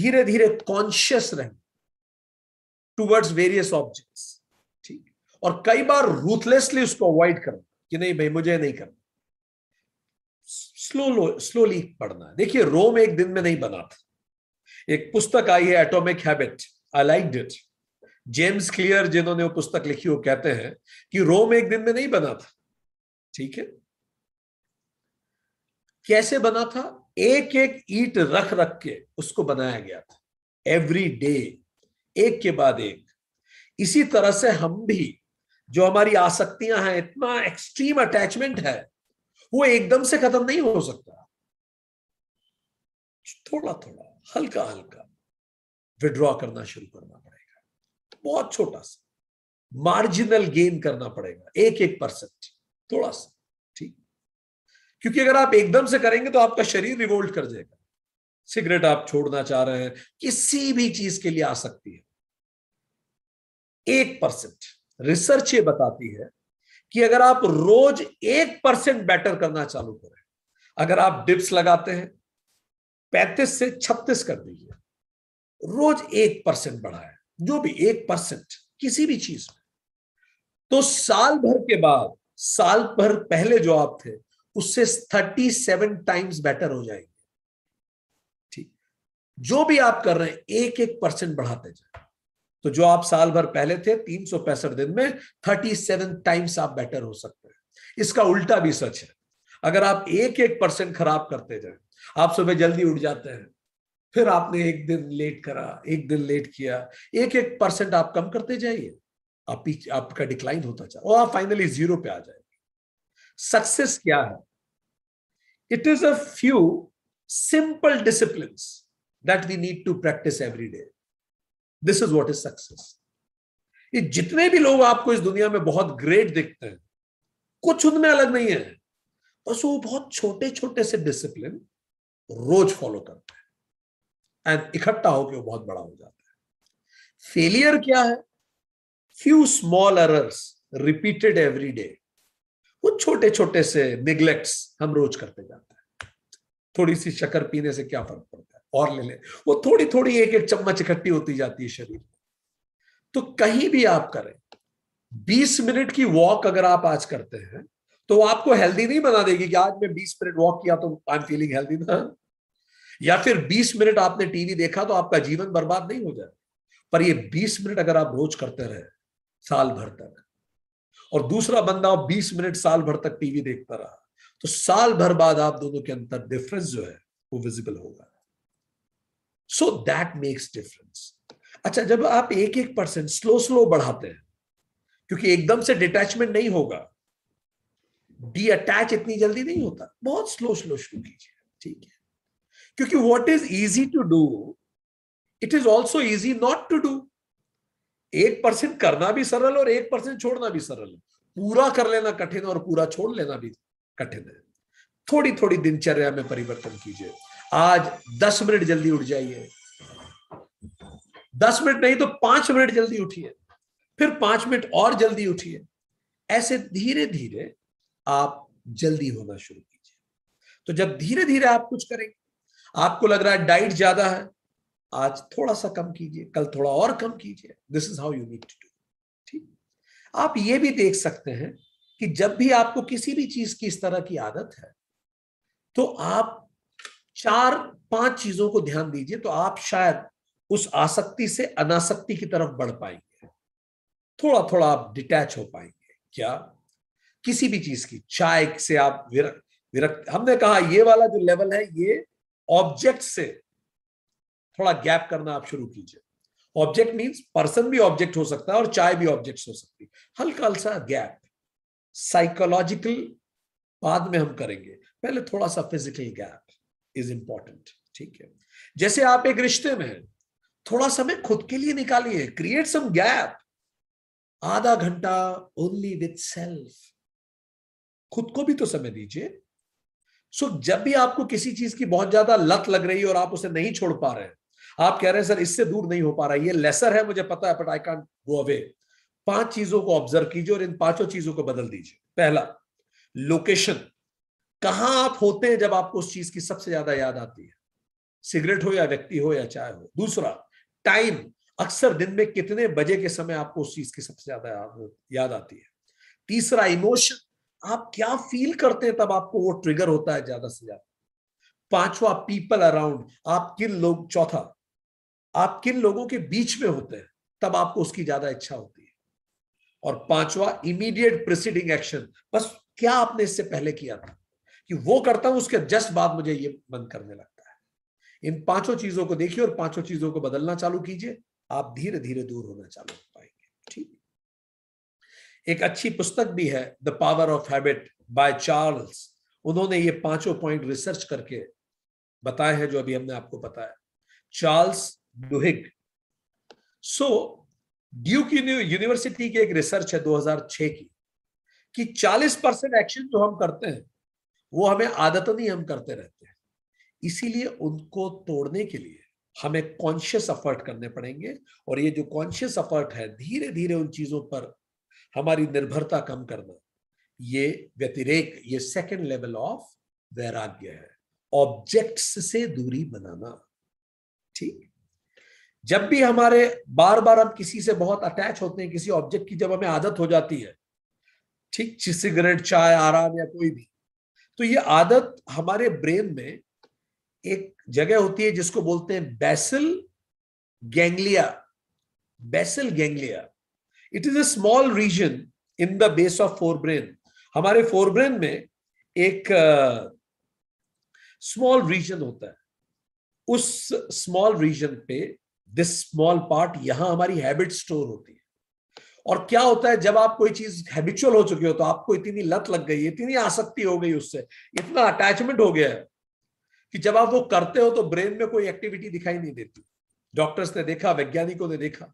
Speaker 1: धीरे धीरे कॉन्शियस रहना टूवर्ड्स वेरियस ऑब्जेक्ट्स ठीक और कई बार रूथलेसली उसको अवॉइड करना कि नहीं भाई मुझे नहीं करना स्लो स्लोली पढ़ना देखिए रोम एक दिन में नहीं बना था एक पुस्तक आई है atomic habit I like it James Clear जिन्होंने वो पुस्तक लिखी वो कहते हैं कि रोम एक दिन में नहीं बना था ठीक है कैसे बना था एक एक ईट रख रख के उसको बनाया गया था एवरी डे एक के बाद एक इसी तरह से हम भी जो हमारी आसक्तियां हैं इतना एक्सट्रीम अटैचमेंट है वो एकदम से खत्म नहीं हो सकता थोड़ा थोड़ा हल्का हल्का विड्रॉ करना शुरू करना पड़ेगा बहुत छोटा सा मार्जिनल गेन करना पड़ेगा एक एक परसेंट थोड़ा सा ठीक क्योंकि अगर आप एकदम से करेंगे तो आपका शरीर रिवोल्ट कर जाएगा सिगरेट आप छोड़ना चाह रहे हैं किसी भी चीज के लिए आ सकती है एक परसेंट रिसर्च ये बताती है कि अगर आप रोज एक परसेंट बेटर करना चालू करें अगर आप डिप्स लगाते हैं पैंतीस से छत्तीस कर दीजिए रोज एक परसेंट बढ़ाए जो भी एक परसेंट किसी भी चीज में तो साल भर के बाद साल भर पहले जो आप थे उससे थर्टी सेवन टाइम्स बेटर हो जाएंगे ठीक जो भी आप कर रहे हैं एक एक परसेंट बढ़ाते जाए तो जो आप साल भर पहले थे तीन सौ पैंसठ दिन में थर्टी सेवन टाइम्स आप बेटर हो सकते हैं इसका उल्टा भी सच है अगर आप एक एक परसेंट खराब करते जाए आप सुबह जल्दी उठ जाते हैं फिर आपने एक दिन लेट करा एक दिन लेट किया एक एक परसेंट आप कम करते जाइए आप आपका डिक्लाइन होता जाए और आप फाइनली जीरो पे आ जाएंगे सक्सेस क्या है it is a few simple discipline that we need to practise every day this is what is success ये जितने भी लोग आपको इस दुनिया में बहुत ग्रेट दिखते हैं कुछ उनमें अलग नहीं है बस वो बहुत छोटे छोटे से डिसिप्लिन रोज फॉलो करता है एंड इकट्ठा होकर वो बहुत बड़ा हो जाता है फेलियर क्या है few small errors repeated every day वो छोटे छोटे से निगलेक्ट हम रोज करते जाते हैं थोड़ी सी शक्कर पीने से क्या फर्क पड़ता है और ले ले वो थोड़ी थोड़ी एक एक चम्मच इकट्ठी होती जाती है शरीर में तो कहीं भी आप करें 20 मिनट की वॉक अगर आप आज करते हैं तो आपको हेल्दी नहीं बना देगी कि आज मैं बीस मिनट वॉक किया तो आई एम फीलिंग हेल्दी ना या फिर बीस मिनट आपने टीवी देखा तो आपका जीवन बर्बाद नहीं हो जाए पर ये बीस मिनट अगर आप रोज करते रहे साल भर तक और दूसरा बंदा बीस मिनट साल भर तक टीवी देखता रहा तो साल भर बाद आप दोनों के अंतर डिफरेंस जो है वो विजिबल होगा सो दैट मेक्स डिफरेंस अच्छा जब आप एक एक परसेंट स्लो स्लो बढ़ाते हैं क्योंकि एकदम से डिटैचमेंट नहीं होगा डी अटैच इतनी जल्दी नहीं होता बहुत स्लो स्लो शुरू कीजिए ठीक है क्योंकि what is easy to do it is also easy not to do एक परसेंट करना भी सरल और एक परसेंट छोड़ना भी सरल है पूरा कर लेना कठिन और पूरा छोड़ लेना भी कठिन है थोड़ी थोड़ी दिनचर्या में परिवर्तन कीजिए आज दस मिनट जल्दी उठ जाइए दस मिनट नहीं तो पांच मिनट जल्दी उठिए फिर पांच मिनट और जल्दी उठिए ऐसे धीरे धीरे आप जल्दी होना शुरू कीजिए तो जब धीरे धीरे आप कुछ करेंगे आपको लग रहा है डाइट ज्यादा है आज थोड़ा सा कम कीजिए कल थोड़ा और कम कीजिए this is how you need to do ठीक आप ये भी देख सकते हैं कि जब भी आपको किसी भी चीज की इस तरह की आदत है तो आप चार पांच चीजों को ध्यान दीजिए तो आप शायद उस आसक्ति से अनासक्ति की तरफ बढ़ पाएंगे थोड़ा थोड़ा आप डिटैच हो पाएंगे क्या किसी भी चीज की चाय से आप विरक्त विरक्त हमने कहा ये वाला जो लेवल है ये ऑब्जेक्ट से थोड़ा गैप करना आप शुरू कीजिए ऑब्जेक्ट मींस पर्सन भी ऑब्जेक्ट हो सकता है और चाय भी ऑब्जेक्ट हो सकती है हल्का सा गैप साइकोलॉजिकल बाद में हम करेंगे पहले थोड़ा सा फिजिकल गैप इज इंपॉर्टेंट ठीक है जैसे आप एक रिश्ते में हैं थोड़ा समय खुद के लिए निकालिए क्रिएट सम गैप आधा घंटा ओनली विथ सेल्फ खुद को भी तो समय दीजिए सो जब भी आपको किसी चीज की बहुत ज्यादा लत लग रही है और आप उसे नहीं छोड़ पा रहे हैं आप कह रहे हैं सर इससे दूर नहीं हो पा रहा ये लेसर है मुझे पता है but I can't go away पांच चीजों को ऑब्जर्व कीजिए और इन पांचों चीजों को बदल दीजिए पहला लोकेशन कहा आप होते हैं जब आपको उस चीज की सबसे ज्यादा याद आती है सिगरेट हो या व्यक्ति हो या चाय हो दूसरा टाइम अक्सर दिन में कितने बजे के समय आपको उस चीज की सबसे ज्यादा याद आती है तीसरा इमोशन आप क्या फील करते हैं तब आपको वो ट्रिगर होता है ज्यादा से ज्यादा पांचवा पीपल अराउंड आप किन लोग चौथा आप किन लोगों के बीच में होते हैं तब आपको उसकी ज्यादा इच्छा होती है और पांचवा इमीडिएट प्रिसीडिंग एक्शन बस क्या आपने इससे पहले किया था कि वो करता हूं उसके जस्ट बाद मुझे ये मन करने लगता है इन पांचों चीजों को देखिए और पांचों चीजों को बदलना चालू कीजिए आप धीरे धीरे दूर होना चालू हो पाएंगे ठीक एक अच्छी पुस्तक भी है the power of habit by Charles उन्होंने ये पांचों पॉइंट रिसर्च करके बताए हैं जो अभी हमने आपको बताया Charles Duhigg so Duke University की एक रिसर्च है 2006 की कि 40 परसेंट एक्शन जो हम करते हैं वो हमें आदत नहीं हम करते रहते हैं इसीलिए उनको तोड़ने के लिए हमें कॉन्शियस अफर्ट करने पड़ेंगे और ये जो कॉन्शियस अफर्ट है धीरे धीरे उन चीजों पर हमारी निर्भरता कम करना ये व्यतिरेक ये सेकेंड लेवल ऑफ वैराग्य है ऑब्जेक्ट्स से दूरी बनाना ठीक जब भी हमारे बार बार हम किसी से बहुत अटैच होते हैं किसी ऑब्जेक्ट की जब हमें आदत हो जाती है ठीक सिगरेट चाय आराम या कोई भी तो ये आदत हमारे ब्रेन में एक जगह होती है जिसको बोलते हैं basal ganglia basal ganglia it is a small region in the base of forebrain हमारे फोरब्रेन में एक स्मॉल uh, रीजन होता है उस स्मॉल रीजन पे दिस स्मॉल पार्ट यहां हमारी हैबिट स्टोर होती है और क्या होता है जब आप कोई चीज हैबिचुअल हो चुकी हो तो आपको इतनी लत लग गई इतनी आसक्ति हो गई उससे इतना अटैचमेंट हो गया है कि जब आप वो करते हो तो ब्रेन में कोई एक्टिविटी दिखाई नहीं देती डॉक्टर्स ने देखा वैज्ञानिकों ने देखा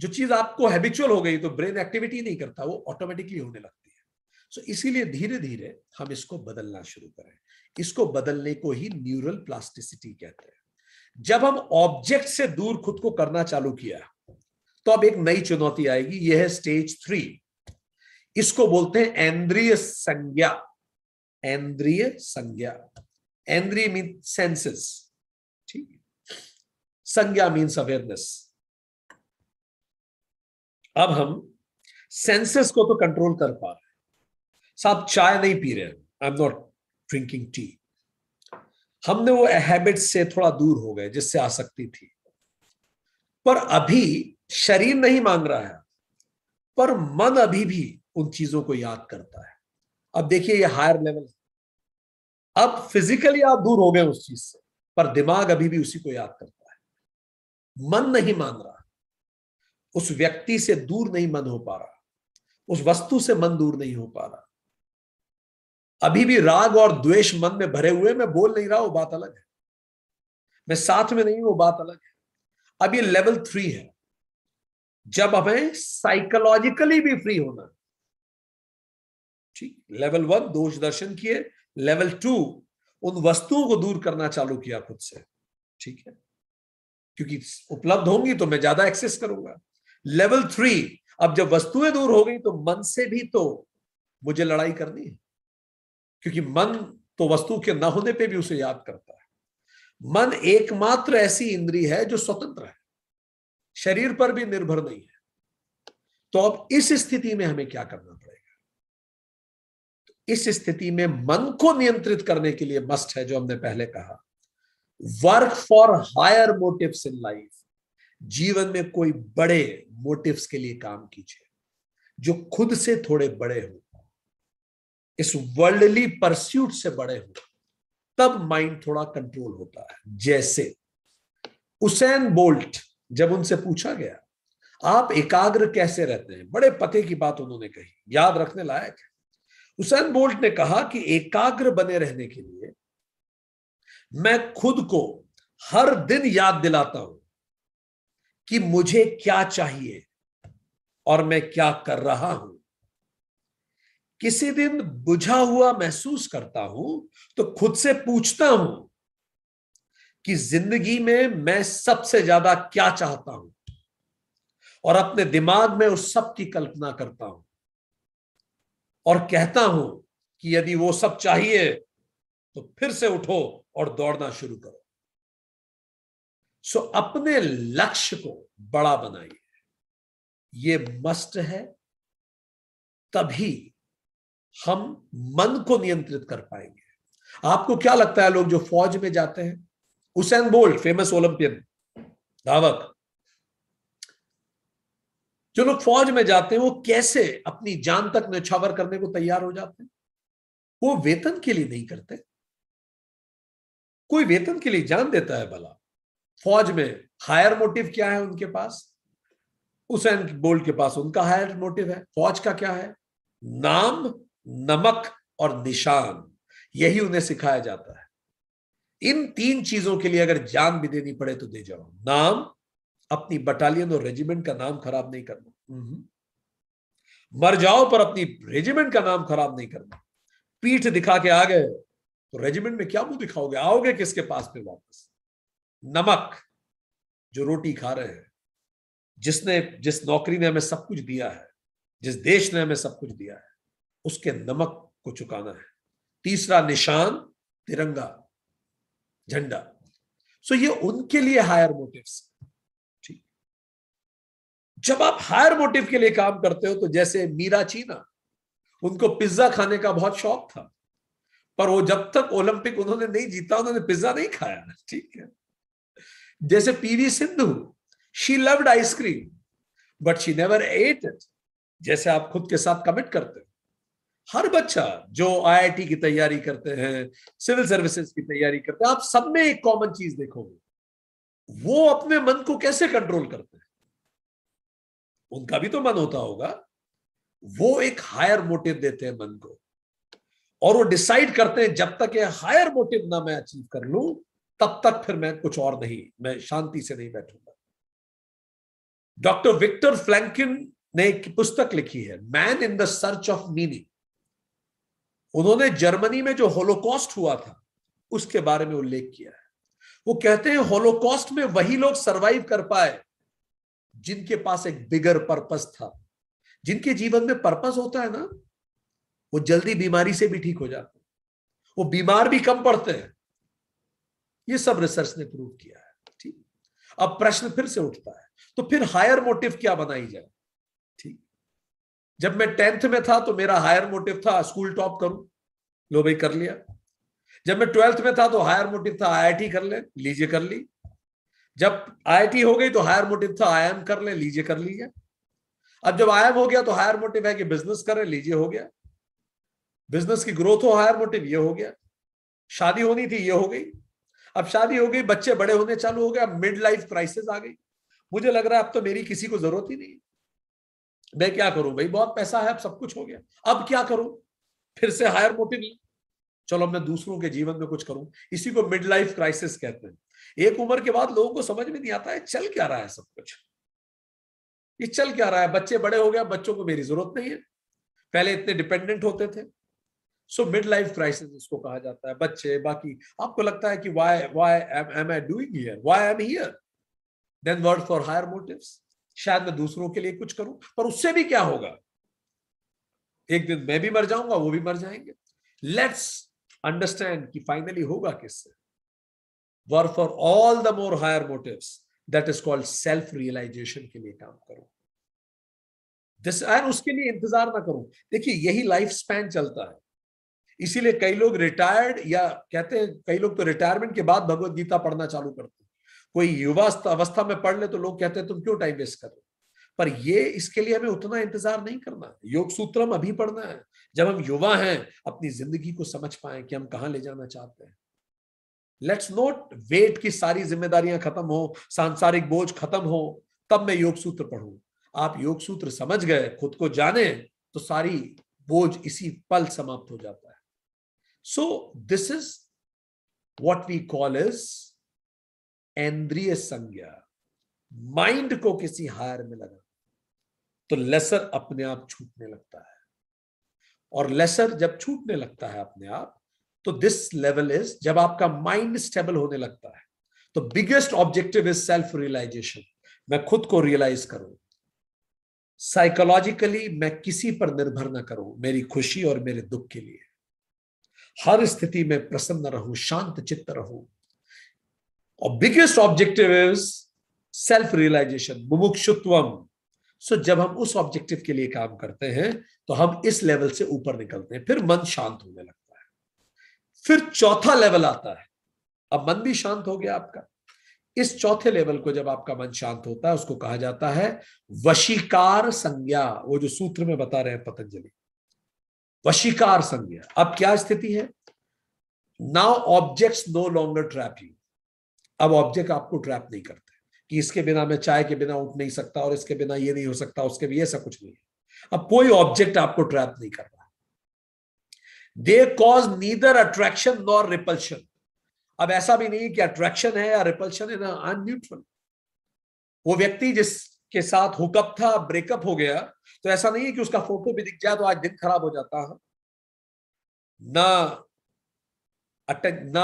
Speaker 1: जो चीज आपको हैबिचुअल हो गई तो ब्रेन एक्टिविटी नहीं करता वो ऑटोमेटिकली होने लगती है सो so, इसीलिए धीरे धीरे हम इसको बदलना शुरू करें इसको बदलने को ही न्यूरल प्लास्टिसिटी कहते हैं जब हम ऑब्जेक्ट से दूर खुद को करना चालू किया तो अब एक नई चुनौती आएगी यह है स्टेज थ्री इसको बोलते हैं इंद्रिय संज्ञा एन्द्रिय संज्ञा एन्द्रिय मीन सेंसेस ठीक संज्ञा मीन्स अवेयरनेस अब हम सेंसेस को तो कंट्रोल कर पा रहे हैं साहब चाय नहीं पी रहे हैं I am not drinking tea हमने वो हैबिट से थोड़ा दूर हो गए जिससे आसक्ति थी पर अभी शरीर नहीं मांग रहा है पर मन अभी भी उन चीजों को याद करता है अब देखिए ये हायर लेवल अब फिजिकली आप दूर हो गए उस चीज से पर दिमाग अभी भी उसी को याद करता है मन नहीं मांग रहा उस व्यक्ति से दूर नहीं मन हो पा रहा उस वस्तु से मन दूर नहीं हो पा रहा अभी भी राग और द्वेष मन में भरे हुए मैं बोल नहीं रहा वो बात अलग है मैं साथ में नहीं वो बात अलग है अब ये लेवल थ्री है जब हमें साइकोलॉजिकली भी फ्री होना ठीक लेवल वन दोष दर्शन किए लेवल टू उन वस्तुओं को दूर करना चालू किया खुद से ठीक है क्योंकि उपलब्ध होंगी तो मैं ज्यादा एक्सेस करूंगा लेवल थ्री अब जब वस्तुएं दूर हो गई तो मन से भी तो मुझे लड़ाई करनी है क्योंकि मन तो वस्तु के न होने पे भी उसे याद करता है मन एकमात्र ऐसी इंद्री है जो स्वतंत्र है शरीर पर भी निर्भर नहीं है तो अब इस स्थिति में हमें क्या करना पड़ेगा तो इस स्थिति में मन को नियंत्रित करने के लिए मस्ट है जो हमने पहले कहा work for higher motive in life जीवन में कोई बड़े मोटिव्स के लिए काम कीजिए जो खुद से थोड़े बड़े हो इस वर्ल्डली परस्यूट से बड़े हो तब माइंड थोड़ा कंट्रोल होता है जैसे उसेन बोल्ट जब उनसे पूछा गया आप एकाग्र कैसे रहते हैं बड़े पते की बात उन्होंने कही याद रखने लायक है उसेन बोल्ट ने कहा कि एकाग्र बने रहने के लिए मैं खुद को हर दिन याद दिलाता हूं कि मुझे क्या चाहिए और मैं क्या कर रहा हूं किसी दिन बुझा हुआ महसूस करता हूं तो खुद से पूछता हूं कि जिंदगी में मैं सबसे ज्यादा क्या चाहता हूं और अपने दिमाग में उस सब की कल्पना करता हूं और कहता हूं कि यदि वो सब चाहिए तो फिर से उठो और दौड़ना शुरू करो सो अपने लक्ष्य को बड़ा बनाइए ये मस्ट है तभी हम मन को नियंत्रित कर पाएंगे आपको क्या लगता है लोग जो फौज में जाते हैं हुसैन बोल्ट फेमस ओलंपियन धावक जो लोग फौज में जाते हैं वो कैसे अपनी जान तक न्यौछावर करने को तैयार हो जाते हैं वो वेतन के लिए नहीं करते कोई वेतन के लिए जान देता है भला फौज में हायर मोटिव क्या है उनके पास उस बोल्ट के पास उनका हायर मोटिव है फौज का क्या है नाम नमक और निशान यही उन्हें सिखाया जाता है इन तीन चीजों के लिए अगर जान भी देनी पड़े तो दे जाओ नाम अपनी बटालियन और रेजिमेंट का नाम खराब नहीं करना हम्म। मर जाओ पर अपनी रेजिमेंट का नाम खराब नहीं करना पीठ दिखा के आ गए तो रेजिमेंट में क्या मुंह दिखाओगे आओगे किसके पास में वापस नमक जो रोटी खा रहे हैं जिसने जिस नौकरी ने हमें सब कुछ दिया है जिस देश ने हमें सब कुछ दिया है उसके नमक को चुकाना है तीसरा निशान तिरंगा झंडा सो ये उनके लिए हायर मोटिव ठीक जब आप हायर मोटिव के लिए काम करते हो तो जैसे मीरा चीना उनको पिज्जा खाने का बहुत शौक था पर वो जब तक ओलंपिक उन्होंने नहीं जीता उन्होंने पिज्जा नहीं खाया ठीक है जैसे PV Sindhu she loved ice cream but she never ate it जैसे आप खुद के साथ कमिट करते हैं हर बच्चा जो आईआईटी की तैयारी करते हैं सिविल सर्विसेज की तैयारी करते हैं आप सब में एक कॉमन चीज देखोगे वो अपने मन को कैसे कंट्रोल करते हैं उनका भी तो मन होता होगा वो एक हायर मोटिव देते हैं मन को और वो डिसाइड करते हैं जब तक ये हायर मोटिव ना मैं अचीव कर लू तब तक फिर मैं कुछ और नहीं मैं शांति से नहीं बैठूंगा डॉक्टर विक्टर फ्लैंकिन ने एक पुस्तक लिखी है man in the search of meaning उन्होंने जर्मनी में जो होलोकॉस्ट हुआ था उसके बारे में उल्लेख किया है वो कहते हैं होलोकॉस्ट में वही लोग सरवाइव कर पाए जिनके पास एक बिगर पर्पस था जिनके जीवन में पर्पस होता है ना वो जल्दी बीमारी से भी ठीक हो जाते हैं वो बीमार भी कम पड़ते हैं ये सब रिसर्च ने प्रूव किया है ठीक अब प्रश्न फिर से उठता है तो फिर हायर मोटिव क्या बनाई जाए ठीक जब मैं टेंथ में था तो मेरा हायर मोटिव था स्कूल टॉप करूं लो भाई कर लिया जब मैं ट्वेल्थ में था तो हायर मोटिव था आईआईटी कर ले लीजिए कर ली जब आईआईटी हो गई तो हायर मोटिव था आईएम कर ले लीजिए कर लीजिए अब जब आईएम हो गया तो हायर मोटिव है कि बिजनेस करें लीजिए हो गया बिजनेस की ग्रोथ हो हायर मोटिव ये हो गया शादी होनी थी ये हो गई अब शादी हो गई बच्चे बड़े होने चालू हो गए अब मिड लाइफ क्राइसिस आ गई मुझे लग रहा है अब तो मेरी किसी को जरूरत ही नहीं मैं क्या करूं भाई बहुत पैसा है अब सब कुछ हो गया अब क्या करूं फिर से हायर मोटिव चलो मैं दूसरों के जीवन में कुछ करूं इसी को मिड लाइफ क्राइसिस कहते हैं एक उम्र के बाद लोगों को समझ में नहीं आता है चल क्या रहा है सब कुछ ये चल क्या रहा है बच्चे बड़े हो गए बच्चों को मेरी जरूरत नहीं है पहले इतने डिपेंडेंट होते थे सो मिड लाइफ क्राइसिस इसको कहा जाता है बच्चे बाकी आपको लगता है कि why why am I doing here why am here then work for higher motives शायद मैं दूसरों के लिए कुछ करूं पर उससे भी क्या होगा एक दिन मैं भी मर जाऊंगा वो भी मर जाएंगे लेट्स अंडरस्टैंड कि फाइनली होगा किससे work for all the more higher motives that is called self realization के लिए काम करो दिस उसके लिए इंतजार ना करो देखिए यही लाइफ स्पैन चलता है इसीलिए कई लोग रिटायर्ड या कहते हैं कई लोग तो रिटायरमेंट के बाद भगवत गीता पढ़ना चालू करते हैं कोई युवा अवस्था में पढ़ ले तो लोग कहते हैं तुम क्यों टाइम वेस्ट कर रहे हो पर ये इसके लिए हमें उतना इंतजार नहीं करना है योग सूत्रम अभी पढ़ना है जब हम युवा हैं अपनी जिंदगी को समझ पाए कि हम कहाँ ले जाना चाहते हैं लेट्स नोट वेट की सारी जिम्मेदारियां खत्म हो सांसारिक बोझ खत्म हो तब मैं योग सूत्र पढ़ू आप योग सूत्र समझ गए खुद को जाने तो सारी बोझ इसी पल समाप्त हो जाता है So this is what we call as इंद्रिय संज्ञा माइंड को किसी हायर में लगा तो लेसर अपने आप छूटने लगता है और लेसर जब छूटने लगता है अपने आप तो दिस लेवल इज जब आपका माइंड स्टेबल होने लगता है तो biggest objective is self realization मैं खुद को रियलाइज करूं साइकोलॉजिकली मैं किसी पर निर्भर ना करूं मेरी खुशी और मेरे दुख के लिए हर स्थिति में प्रसन्न रहो शांत चित्त रहो और biggest objective is self realization मुमुक्षुत्वम सो जब हम उस ऑब्जेक्टिव के लिए काम करते हैं तो हम इस लेवल से ऊपर निकलते हैं फिर मन शांत होने लगता है फिर चौथा लेवल आता है अब मन भी शांत हो गया आपका इस चौथे लेवल को जब आपका मन शांत होता है उसको कहा जाता है वशीकार संज्ञा वो जो सूत्र में बता रहे हैं पतंजलि वशीकार संज्ञा अब क्या स्थिति है now objects no longer trap you अब ऑब्जेक्ट आपको ट्रैप नहीं करते कि इसके बिना मैं चाय के बिना उठ नहीं सकता और इसके बिना ये नहीं हो सकता उसके भी ऐसा कुछ नहीं है अब कोई ऑब्जेक्ट आपको ट्रैप नहीं कर रहा because neither attraction nor repulsion अब ऐसा भी नहीं कि अट्रैक्शन है या रिपल्शन है ना अन्यूट्रल वो व्यक्ति जिसके साथ हुकअप था ब्रेकअप हो गया तो ऐसा नहीं है कि उसका फोटो भी दिख जाए तो आज दिन खराब हो जाता है ना ना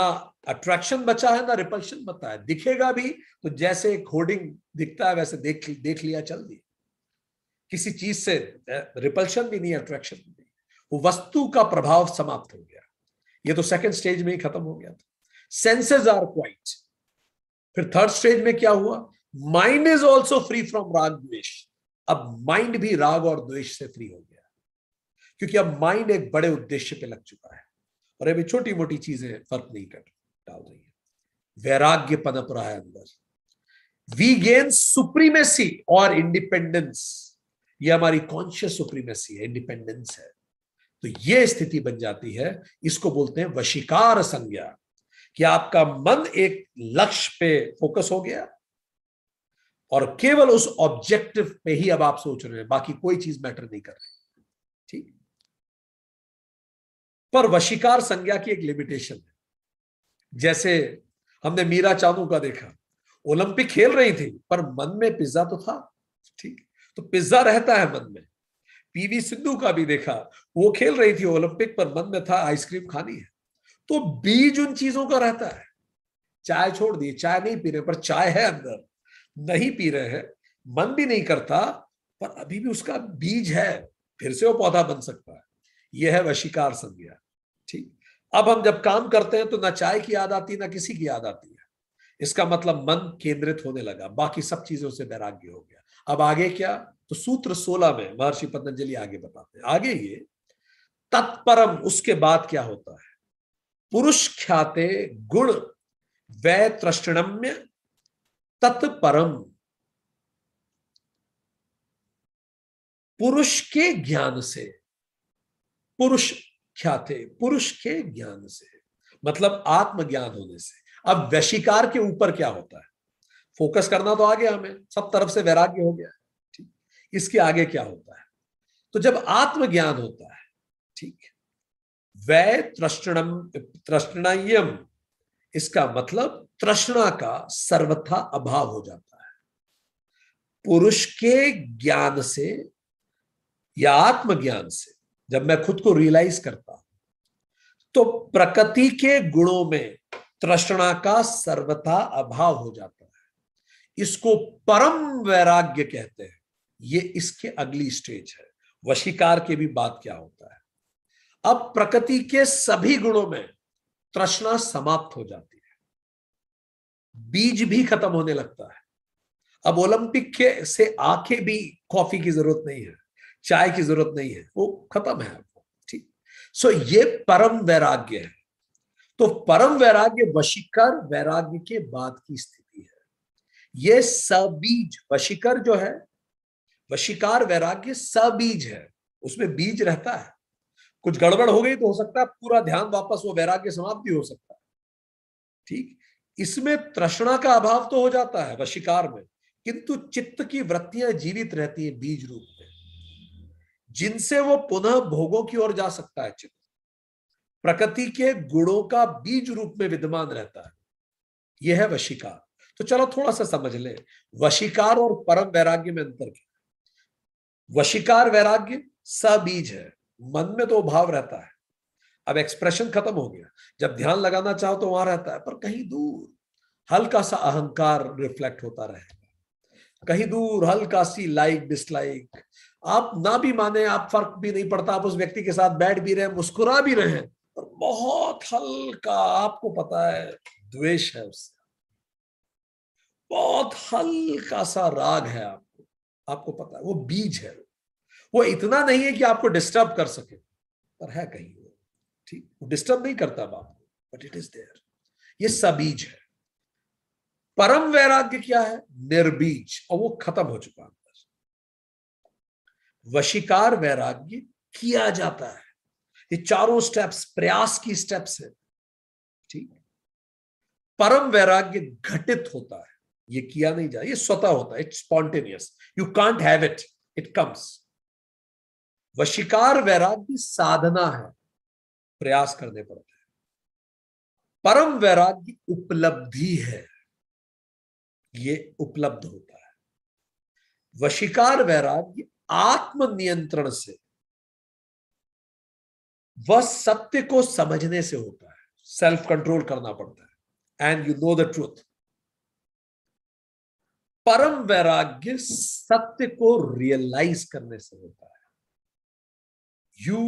Speaker 1: अट्रैक्शन बचा है ना रिपल्शन बता है दिखेगा भी तो जैसे एक होर्डिंग दिखता है वैसे देख देख लिया चल दिया किसी चीज से रिपल्शन भी नहीं अट्रैक्शन भी नहीं वो वस्तु का प्रभाव समाप्त हो गया ये तो सेकंड स्टेज में ही खत्म हो गया था सेंसेस आर क्वाइट फिर थर्ड स्टेज में क्या हुआ mind is also free from राग द्वेष अब माइंड भी राग और द्वेष से फ्री हो गया क्योंकि अब माइंड एक बड़े उद्देश्य पे लग चुका है और अभी छोटी मोटी चीजें फर्क नहीं कर डाल रही है वैराग्य पनप रहा है अंदर वी गेन सुप्रीमेसी और इंडिपेंडेंस ये हमारी कॉन्शियस सुप्रीमेसी है इंडिपेंडेंस है तो ये स्थिति बन जाती है इसको बोलते हैं वशिकार संज्ञा कि आपका मन एक लक्ष्य पे फोकस हो गया और केवल उस ऑब्जेक्टिव पे ही अब आप सोच रहे हैं बाकी कोई चीज मैटर नहीं कर रही ठीक पर वशिकार संज्ञा की एक लिमिटेशन है जैसे हमने मीरा चानू का देखा ओलंपिक खेल रही थी पर मन में पिज्जा तो था ठीक तो पिज्जा रहता है मन में पीवी सिंधु का भी देखा वो खेल रही थी ओलंपिक पर मन में था आइसक्रीम खानी है तो बीज उन चीजों का रहता है चाय छोड़ दी चाय नहीं पी रहे पर चाय है अंदर नहीं पी रहे हैं मन भी नहीं करता पर अभी भी उसका बीज है फिर से वो पौधा बन सकता है यह है वशिकार संज्ञा ठीक अब हम जब काम करते हैं तो ना चाय की याद आती ना किसी की याद आती है इसका मतलब मन केंद्रित होने लगा बाकी सब चीजों से वैराग्य हो गया अब आगे क्या तो सूत्र 16 में महर्षि पतंजलि आगे बताते हैं आगे ये तत्परम उसके बाद क्या होता है पुरुष ख्याते गुण वै तृष्णम्य तत्परम पुरुष के ज्ञान से पुरुष ख्याते पुरुष के ज्ञान से मतलब आत्मज्ञान होने से अब वैशिकार के ऊपर क्या होता है फोकस करना तो आ गया हमें सब तरफ से वैराग्य हो गया ठीक इसके आगे क्या होता है तो जब आत्मज्ञान होता है ठीक वै तृष्णम तृष्णायम इसका मतलब तृष्णा का सर्वथा अभाव हो जाता है पुरुष के ज्ञान से या आत्मज्ञान से जब मैं खुद को रियलाइज करता हूं तो प्रकृति के गुणों में तृष्णा का सर्वथा अभाव हो जाता है इसको परम वैराग्य कहते हैं ये इसके अगली स्टेज है वशीकार के भी बात क्या होता है अब प्रकृति के सभी गुणों में तृष्णा समाप्त हो जाती है बीज भी खत्म होने लगता है अब ओलंपिक के से आके भी कॉफी की जरूरत नहीं है चाय की जरूरत नहीं है वो खत्म है ठीक सो ये परम वैराग्य है तो परम वैराग्य वशिकर वैराग्य के बाद की स्थिति है ये सबीज वशिकर जो है वशिकार वैराग्य सबीज है उसमें बीज रहता है कुछ गड़बड़ हो गई तो हो सकता है पूरा ध्यान वापस वो वैराग्य समाप्त भी हो सकता है ठीक इसमें तृष्णा का अभाव तो हो जाता है वशिकार में किंतु चित्त की वृत्तियां जीवित रहती है बीज रूप में जिनसे वो पुनः भोगों की ओर जा सकता है चित्त प्रकृति के गुणों का बीज रूप में विद्यमान रहता है यह है वशिकार तो चलो थोड़ा सा समझ लें वशिकार और परम वैराग्य में अंतर क्या वशिकार वैराग्य सबीज है मन में तो भाव रहता है अब एक्सप्रेशन खत्म हो गया जब ध्यान लगाना चाहो तो वहां रहता है पर कहीं दूर हल्का सा अहंकार रिफ्लेक्ट होता रहेगा कहीं दूर हल्का सी लाइक डिसलाइक आप ना भी माने आप फर्क भी नहीं पड़ता आप उस व्यक्ति के साथ बैठ भी रहे मुस्कुरा भी रहे पर बहुत हल्का आपको पता है द्वेष है उससे बहुत हल्का सा राग है आपको आपको पता है वो बीज है वो इतना नहीं है कि आपको डिस्टर्ब कर सके पर है कहीं ठीक डिस्टर्ब नहीं करता बाप बट इट इज देयर ये सबीज है परम वैराग्य क्या है निर्बीज और वो खत्म हो चुका अंदर वशिकार वैराग्य किया जाता है ये चारों स्टेप्स प्रयास की स्टेप्स है ठीक परम वैराग्य घटित होता है ये किया नहीं जाए ये स्वतः होता है it's spontaneous you can't have it it comes वशिकार वैराग्य साधना है प्रयास करने पड़ते हैं परम वैराग्य उपलब्धि है ये उपलब्ध होता है वशिकार वैराग्य आत्मनियंत्रण से वह सत्य को समझने से होता है सेल्फ कंट्रोल करना पड़ता है and you know the truth परम वैराग्य सत्य को रियलाइज करने से होता है you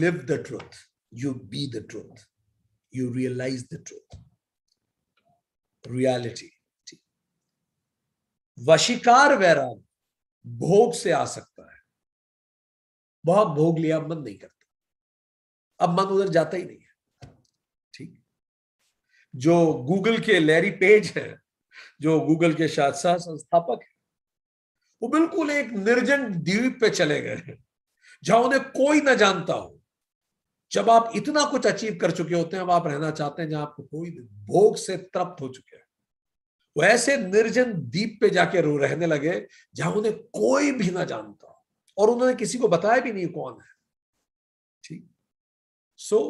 Speaker 1: live the truth you be the truth. You realize the truth. Reality. वशिकार वैराग भोग से आ सकता है बहुत भोग लिया मन नहीं करता अब मन उधर जाता ही नहीं है ठीक जो गूगल के लैरी पेज है जो गूगल के साथ सह संस्थापक है वो बिल्कुल एक निर्जन द्वीप पे चले गए हैं जहां उन्हें कोई ना जानता हो जब आप इतना कुछ अचीव कर चुके होते हैं अब आप रहना चाहते हैं जहां आपको कोई भोग से तृप्त हो चुके हैं वो ऐसे निर्जन द्वीप पे जाके रो रहने लगे जहां उन्हें कोई भी ना जानता और उन्होंने किसी को बताया भी नहीं कौन है ठीक सो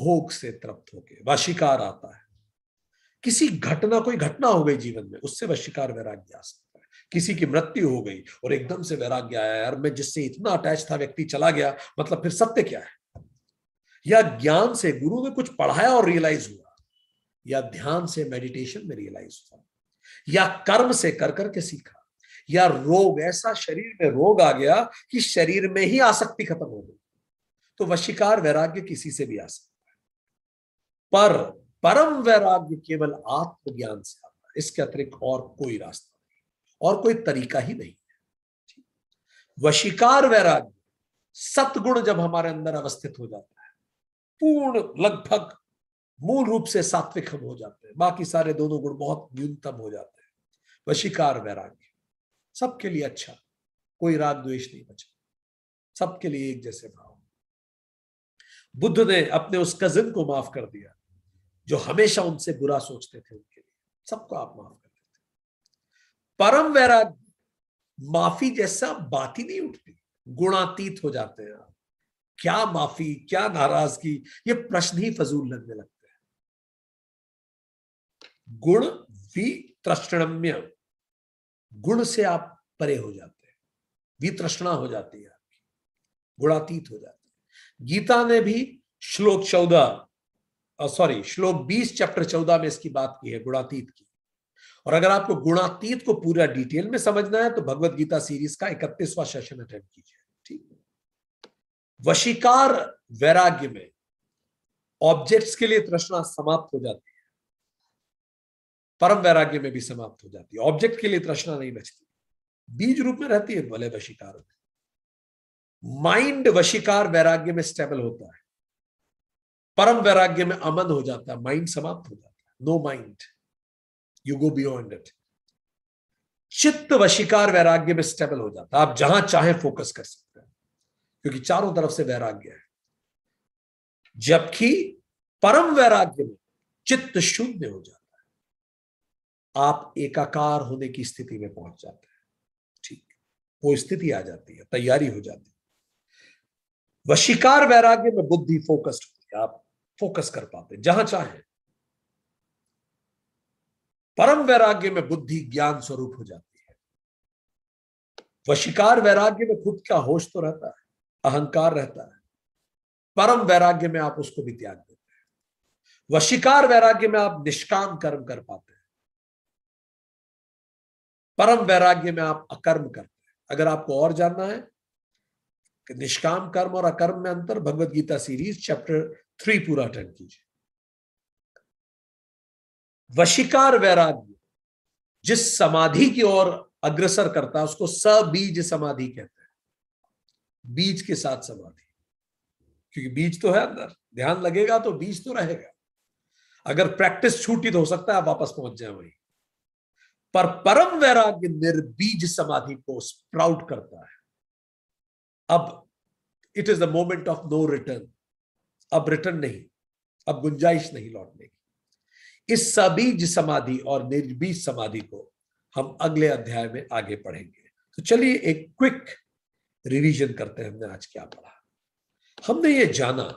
Speaker 1: भोग से तृप्त होके वशिकार आता है किसी घटना कोई घटना हो गई जीवन में उससे शिकार वैराग्य आ सकता है किसी की मृत्यु हो गई और एकदम से वैराग्य आया यार मैं जिससे इतना अटैच था व्यक्ति चला गया मतलब फिर सत्य क्या है या ज्ञान से गुरु ने कुछ पढ़ाया और रियलाइज हुआ या ध्यान से मेडिटेशन में रियलाइज हुआ या कर्म से कर करके सीखा या रोग ऐसा शरीर में रोग आ गया कि शरीर में ही आसक्ति खत्म हो गई तो वशिकार वैराग्य किसी से भी आ सकता है पर परम वैराग्य केवल आत्मज्ञान से आता है इसके अतिरिक्त और कोई रास्ता नहीं और कोई तरीका ही नहीं है वशिकार वैराग्य सतगुण जब हमारे अंदर अवस्थित हो जाता है पूर्ण लगभग मूल रूप से सात्विक हम हो जाते हैं बाकी सारे दोनों गुण बहुत न्यूनतम हो जाते हैं वशिकार वैराग्य सबके लिए अच्छा कोई राग द्वेष नहीं बचा सबके लिए एक जैसे भाव बुद्ध ने अपने उस कजिन को माफ कर दिया जो हमेशा उनसे बुरा सोचते थे उनके लिए सबको आप माफ कर देते परम वैराग्य माफी जैसा बात ही नहीं उठती गुणातीत हो जाते हैं आप क्या माफी क्या नाराजगी ये प्रश्न ही फजूल लगने लगते हैं गुण वित्रष्णम्य गुण से आप परे हो जाते हैं वित्रष्णा हो जाती है आपकी गुणातीत हो जाती है गीता ने भी श्लोक चौदह सॉरी श्लोक बीस चैप्टर चौदह में इसकी बात की है गुणातीत की और अगर आपको गुणातीत को पूरा डिटेल में समझना है तो भगवत गीता सीरीज का इकतीसवां सेशन अटेंड कीजिए ठीक है वशिकार वैराग्य में ऑब्जेक्ट्स के लिए तृष्णा समाप्त हो जाती है परम वैराग्य में भी समाप्त हो जाती है ऑब्जेक्ट के लिए तृष्णा नहीं बचती बीज रूप में रहती है भले वशिकार में माइंड वशिकार वैराग्य में स्टेबल होता है परम वैराग्य में अमन हो जाता है माइंड समाप्त हो जाता है no mind you go beyond it चित्त वशिकार वैराग्य में स्टेबल हो जाता है आप जहां चाहे फोकस कर सकते क्योंकि चारों तरफ से वैराग्य है जबकि परम वैराग्य में चित्त शून्य हो जाता है आप एकाकार होने की स्थिति में पहुंच जाते हैं ठीक वो स्थिति आ जाती है तैयारी हो जाती है वशिकार वैराग्य में बुद्धि फोकस्ड होती है आप फोकस कर पाते जहां चाहे परम वैराग्य में बुद्धि ज्ञान स्वरूप हो जाती है वशिकार वैराग्य में खुद का होश तो रहता है अहंकार रहता है परम वैराग्य में आप उसको भी त्याग देते हैं वशिकार वैराग्य में आप निष्काम कर्म कर पाते हैं परम वैराग्य में आप अकर्म करते हैं अगर आपको और जानना है कि निष्काम कर्म और अकर्म में अंतर Bhagavad Gita series chapter three पूरा अटेंड कीजिए वशिकार वैराग्य जिस समाधि की ओर अग्रसर करता है उसको सबीज समाधि कहते हैं बीज के साथ समाधि क्योंकि बीज तो है अंदर ध्यान लगेगा तो बीज तो रहेगा अगर प्रैक्टिस छूटी तो हो सकता है आप वापस पहुंच जाए वही पर परम वैराग्य निर्बीज समाधि को स्प्राउट करता है अब it is the moment of no return अब रिटर्न नहीं अब गुंजाइश नहीं लौटने की इस सबीज समाधि और निर्बीज समाधि को हम अगले अध्याय में आगे पढ़ेंगे तो चलिए एक क्विक रिवीजन करते हैं हमने आज क्या पढ़ा हमने ये जाना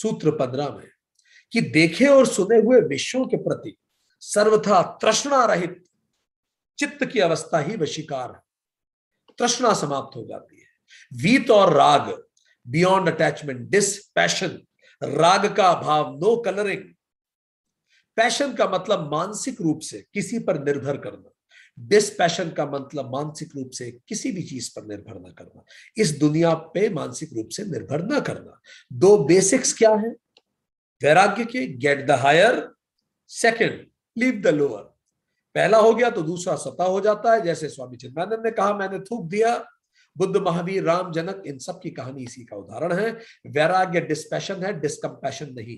Speaker 1: सूत्र पंद्रह में कि देखे और सुने हुए विषयों के प्रति सर्वथा तृष्णा रहित चित्त की अवस्था ही वशिकार है तृष्णा समाप्त हो जाती है वीत और राग बियॉन्ड अटैचमेंट डिस पैशन राग का अभाव नो कलरिंग पैशन का मतलब मानसिक रूप से किसी पर निर्भर करना डिस्पैशन का मतलब मानसिक रूप से किसी भी चीज पर निर्भर ना करना इस दुनिया पे मानसिक रूप से निर्भर ना करना दो बेसिक्स क्या है वैराग्य के get the higher second leave the lower पहला हो गया तो दूसरा सता हो जाता है जैसे स्वामी चिन्मानंद ने कहा मैंने थूक दिया बुद्ध महावीर राम जनक इन सब की कहानी इसी का उदाहरण है वैराग्य डिस्पैशन है डिस्कम्पैशन नहीं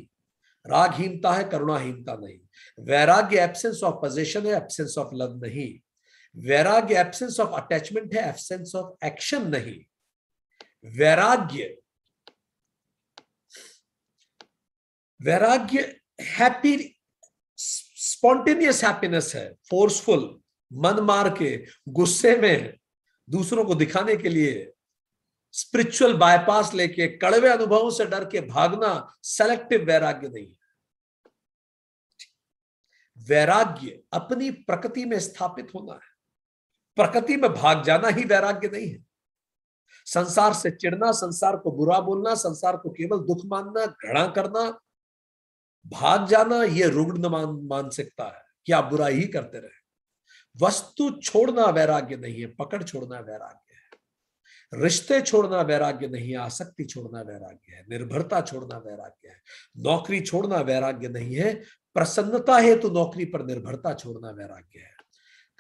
Speaker 1: रागहीनता है करुणाहीनता नहीं वैराग्य एब्सेंस ऑफ पोजेशन है एब्सेंस ऑफ लव नहीं वैराग्य एब्सेंस ऑफ अटैचमेंट है एब्सेंस ऑफ एक्शन नहीं वैराग्य वैराग्य हैप्पी स्पॉन्टेनियस हैप्पीनेस है फोर्सफुल मन मार के गुस्से में दूसरों को दिखाने के लिए स्पिरिचुअल बायपास लेके कड़वे अनुभवों से डर के भागना सेलेक्टिव वैराग्य नहीं है वैराग्य अपनी प्रकृति में स्थापित होना है प्रकृति में भाग जाना ही वैराग्य नहीं है संसार से चिड़ना संसार को बुरा बोलना संसार को केवल दुख मानना घृणा करना भाग जाना यह रुग्ण मान मानसिकता है कि आप बुरा ही करते रहे वस्तु छोड़ना वैराग्य नहीं है पकड़ छोड़ना वैराग्य है रिश्ते छोड़ना वैराग्य नहीं है आसक्ति छोड़ना वैराग्य है निर्भरता छोड़ना वैराग्य है नौकरी छोड़ना वैराग्य नहीं है प्रसन्नता है तो नौकरी पर निर्भरता छोड़ना वैराग्य है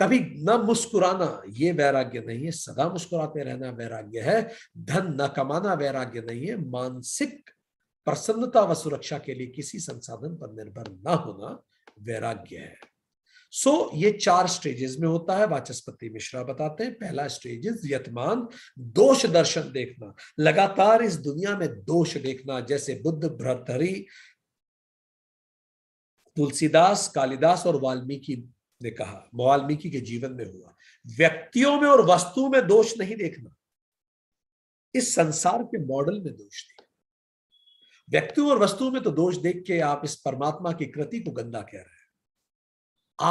Speaker 1: कभी न मुस्कुराना ये वैराग्य नहीं है सदा मुस्कुराते रहना वैराग्य है धन न कमाना वैराग्य नहीं है मानसिक प्रसन्नता व सुरक्षा के लिए किसी संसाधन पर निर्भर न होना वैराग्य है सो so, ये चार स्टेजेस में होता है वाचस्पति मिश्रा बताते हैं पहला स्टेजेस यतमान दोष दर्शन देखना लगातार इस दुनिया में दोष देखना जैसे बुद्ध भ्रतरी तुलसीदास कालिदास और वाल्मीकि ने कहा वाल्मीकि के जीवन में हुआ व्यक्तियों में और वस्तु में दोष नहीं देखना इस संसार के मॉडल में दोष देखना व्यक्तियों और वस्तुओं में तो दोष देख के आप इस परमात्मा की कृति को गंदा कह रहे हैं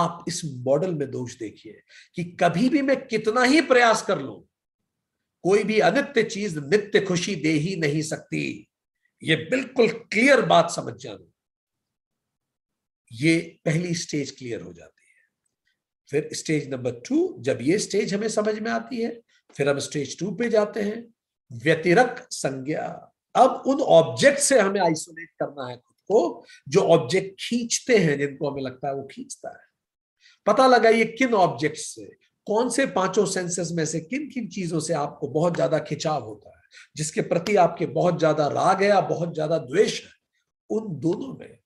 Speaker 1: आप इस मॉडल में दोष देखिए कि कभी भी मैं कितना ही प्रयास कर लू कोई भी अनित्य चीज नित्य खुशी दे ही नहीं सकती ये बिल्कुल क्लियर बात समझ जानो ये पहली स्टेज क्लियर हो जाती फिर स्टेज नंबर टू जब ये स्टेज हमें समझ में आती है फिर हम स्टेज टू पे जाते हैं व्यतिरक संज्ञा अब उन ऑब्जेक्ट से हमें आइसोलेट करना है खुद को जो ऑब्जेक्ट खींचते हैं जिनको हमें लगता है वो खींचता है पता लगाइए किन ऑब्जेक्ट से कौन से पांचों सेंसेस में से किन किन चीजों से आपको बहुत ज्यादा खिंचाव होता है जिसके प्रति आपके बहुत ज्यादा राग है या बहुत ज्यादा द्वेष है उन दोनों में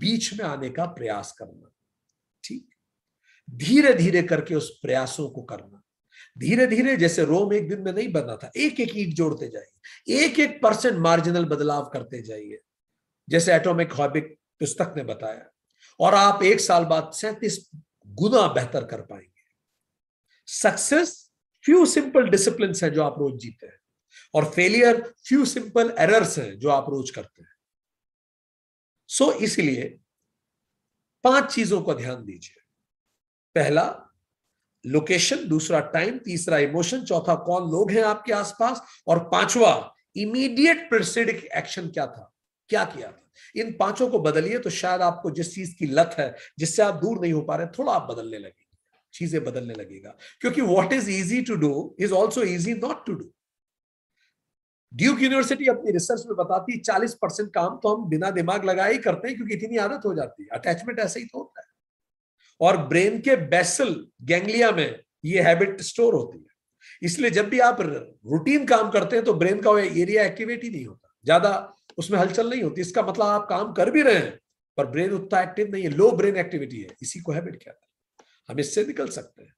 Speaker 1: बीच में आने का प्रयास करना ठीक धीरे धीरे करके उस प्रयासों को करना धीरे धीरे जैसे रोम एक दिन में नहीं बना था एक एक ईट जोड़ते जाइए एक एक परसेंट मार्जिनल बदलाव करते जाइए जैसे एटॉमिक हॉबिक पुस्तक ने बताया और आप एक साल बाद सैंतीस गुना बेहतर कर पाएंगे सक्सेस फ्यू सिंपल डिसिप्लिन है जो आप रोज जीते हैं और फेलियर फ्यू सिंपल एरर्स हैं जो आप रोज करते हैं सो so, इसलिए पांच चीजों का ध्यान दीजिए पहला लोकेशन दूसरा टाइम तीसरा इमोशन चौथा कौन लोग हैं आपके आसपास और पांचवा इमीडिएट प्रसिडिक एक्शन क्या था क्या किया था इन पांचों को बदलिए तो शायद आपको जिस चीज की लत है जिससे आप दूर नहीं हो पा रहे थोड़ा आप बदलने लगे चीजें बदलने लगेगा क्योंकि what is easy to do is also easy not to do Duke University अपनी रिसर्च में बताती है चालीस परसेंट काम तो हम बिना दिमाग लगाए ही करते हैं क्योंकि इतनी आदत हो जाती है अटैचमेंट ऐसे ही तो और ब्रेन के बेसल गैंग्लिया में ये हैबिट स्टोर होती है इसलिए जब भी आप रूटीन काम करते हैं तो ब्रेन का एरिया एक्टिवेट ही नहीं होता ज्यादा उसमें हलचल नहीं होती इसका मतलब आप काम कर भी रहे हैं पर ब्रेन उतना एक्टिव नहीं है लो ब्रेन एक्टिविटी है इसी को हैबिट कहते हैं हम इससे निकल सकते हैं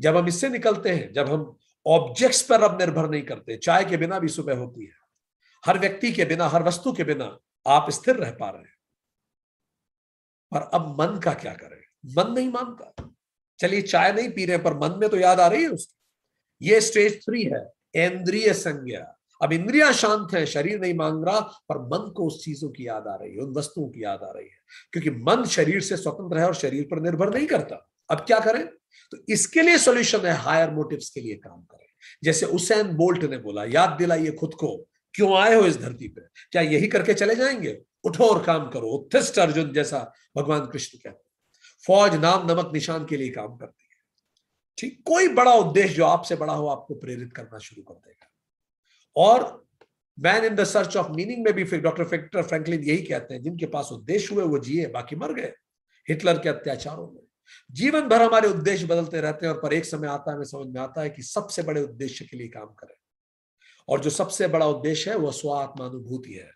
Speaker 1: जब हम इससे निकलते हैं जब हम ऑब्जेक्ट्स पर अब निर्भर नहीं करते चाय के बिना भी सुबह होती है हर व्यक्ति के बिना हर वस्तु के बिना आप स्थिर रह पा रहे हैं पर अब मन का क्या करें मन नहीं मानता चलिए चाय नहीं पी रहे पर मन में तो याद आ रही है उसकी ये स्टेज थ्री है इंद्रिय संज्ञा अब इंद्रिया शांत है शरीर नहीं मांग रहा पर मन को उस चीजों की याद आ रही है उन वस्तुओं की याद आ रही है क्योंकि मन शरीर से स्वतंत्र है और शरीर पर निर्भर नहीं करता अब क्या करें तो इसके लिए सॉल्यूशन है हायर मोटिव्स के लिए काम करें जैसे उसेन बोल्ट ने बोला याद दिलाइए खुद को क्यों आए हो इस धरती पर क्या यही करके चले जाएंगे उठो और काम करो उत्थिष्ट अर्जुन जैसा भगवान कृष्ण कहते फौज नाम नमक निशान के लिए काम करती है ठीक कोई बड़ा उद्देश्य जो आपसे बड़ा हो आपको प्रेरित करना शुरू कर देगा और man in the search of meaning में भी डॉक्टर फिक्टर फ्रैंकलिन यही कहते हैं जिनके पास उद्देश्य हुए वो जिए बाकी मर गए हिटलर के अत्याचारों में जीवन भर हमारे उद्देश्य बदलते रहते हैं और पर एक समय आता है हमें समझ में आता है कि सबसे बड़े उद्देश्य के लिए काम करें और जो सबसे बड़ा उद्देश्य है वह स्वात्मानुभूति है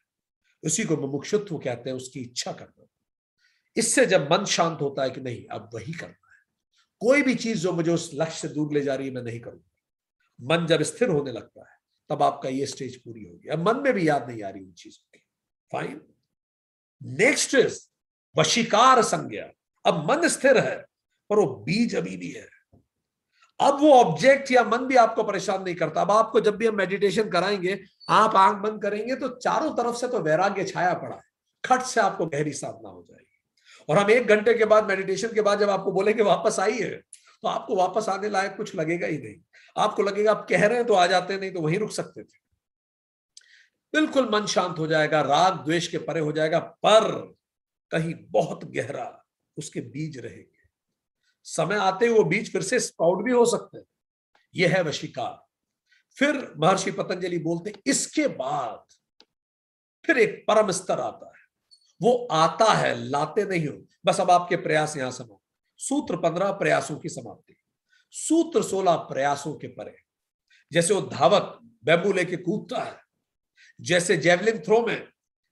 Speaker 1: उसी को मुमुक्षुत्व कहते हैं उसकी इच्छा करना इससे जब मन शांत होता है कि नहीं अब वही करना है कोई भी चीज जो मुझे उस लक्ष्य से दूर ले जा रही है मैं नहीं करूंगा मन जब स्थिर होने लगता है तब आपका ये स्टेज पूरी होगी अब मन में भी याद नहीं आ रही उन चीजों की फाइन नेक्स्ट इज वशिकार संज्ञा अब मन स्थिर है पर वो बीज अभी भी है अब वो ऑब्जेक्ट या मन भी आपको परेशान नहीं करता अब आपको जब भी हम मेडिटेशन कराएंगे आप आंख बंद करेंगे तो चारों तरफ से तो वैराग्य छाया पड़ा है खट से आपको गहरी साधना हो जाएगी और हम एक घंटे के बाद मेडिटेशन के बाद जब आपको बोलेंगे वापस आइए तो आपको वापस आने लायक कुछ लगेगा ही नहीं आपको लगेगा आप कह रहे हैं तो आ जाते नहीं तो वहीं रुक सकते थे बिल्कुल मन शांत हो जाएगा राग द्वेष के परे हो जाएगा पर कहीं बहुत गहरा उसके बीज रहेंगे समय आते वो बीज फिर से स्पाउट भी हो सकते हैं यह है वशिकार फिर महर्षि पतंजलि बोलते इसके बाद फिर एक परम स्तर आता है वो आता है लाते नहीं हो बस अब आपके प्रयास यहां समाप्त सूत्र पंद्रह प्रयासों की समाप्ति सूत्र सोलह प्रयासों के परे जैसे वो धावक बेबू लेके कूदता है जैसे जेवलिन थ्रो में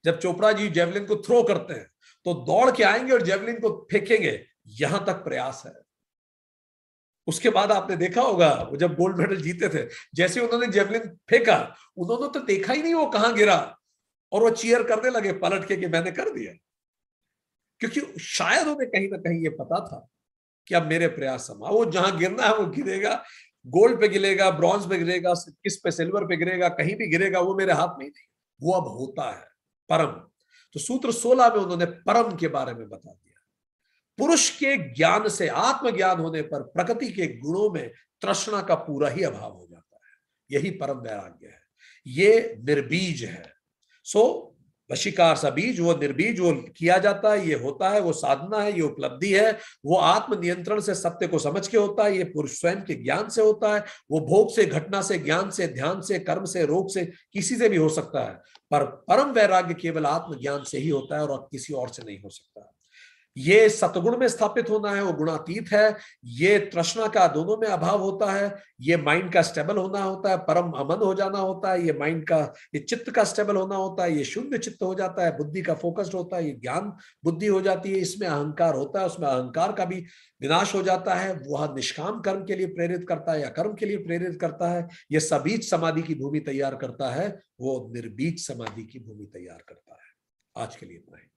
Speaker 1: जब चोपड़ा जी जेवलिन को थ्रो करते हैं तो दौड़ के आएंगे और जेवलिन को फेंकेंगे यहां तक प्रयास है उसके बाद आपने देखा होगा वो जब गोल्ड मेडल जीते थे जैसे उन्होंने जेवलिन फेंका उन्होंने तो देखा ही नहीं वो कहां गिरा और वो चीयर करने लगे पलट के कि मैंने कर दिया क्योंकि शायद उन्हें कहीं ना कहीं ये पता था कि अब मेरे प्रयास समा वो जहां गिरना है वो गिरेगा गोल्ड पे गिरेगा ब्रॉन्ज पे गिरेगा किस पे सिल्वर पे गिरेगा कहीं भी गिरेगा वो मेरे हाथ में ही नहीं वो अब होता है परम तो सूत्र 16 में उन्होंने परम के बारे में बता दिया पुरुष के ज्ञान से आत्मज्ञान होने पर प्रकृति के गुणों में तृष्णा का पूरा ही अभाव हो जाता है यही परम वैराग्य है ये निर्बीज है सो वशिकार सा बीज वो निर्बीज वो किया जाता है ये होता है वो साधना है ये उपलब्धि है वो आत्म नियंत्रण से सत्य को समझ के होता है ये पुरुष स्वयं के ज्ञान से होता है वो भोग से घटना से ज्ञान से ध्यान से कर्म से रोग से किसी से भी हो सकता है पर परम वैराग्य केवल आत्मज्ञान से ही होता है और किसी और से नहीं हो सकता ये सतगुण में स्थापित होना है वो गुणातीत है ये तृष्णा का दोनों में अभाव होता है ये माइंड का स्टेबल होना होता है परम अमन हो जाना होता है ये माइंड का ये चित्त का स्टेबल होना होता है ये शुद्ध चित्त हो जाता है बुद्धि का फोकस्ड होता है ये ज्ञान बुद्धि हो जाती है इसमें अहंकार होता है उसमें अहंकार का भी विनाश हो जाता है वह निष्काम कर्म के लिए प्रेरित करता है या कर्म के लिए प्रेरित करता है यह सबीज समाधि की भूमि तैयार करता है वो निर्बीज समाधि की भूमि तैयार करता है आज के लिए इतना ही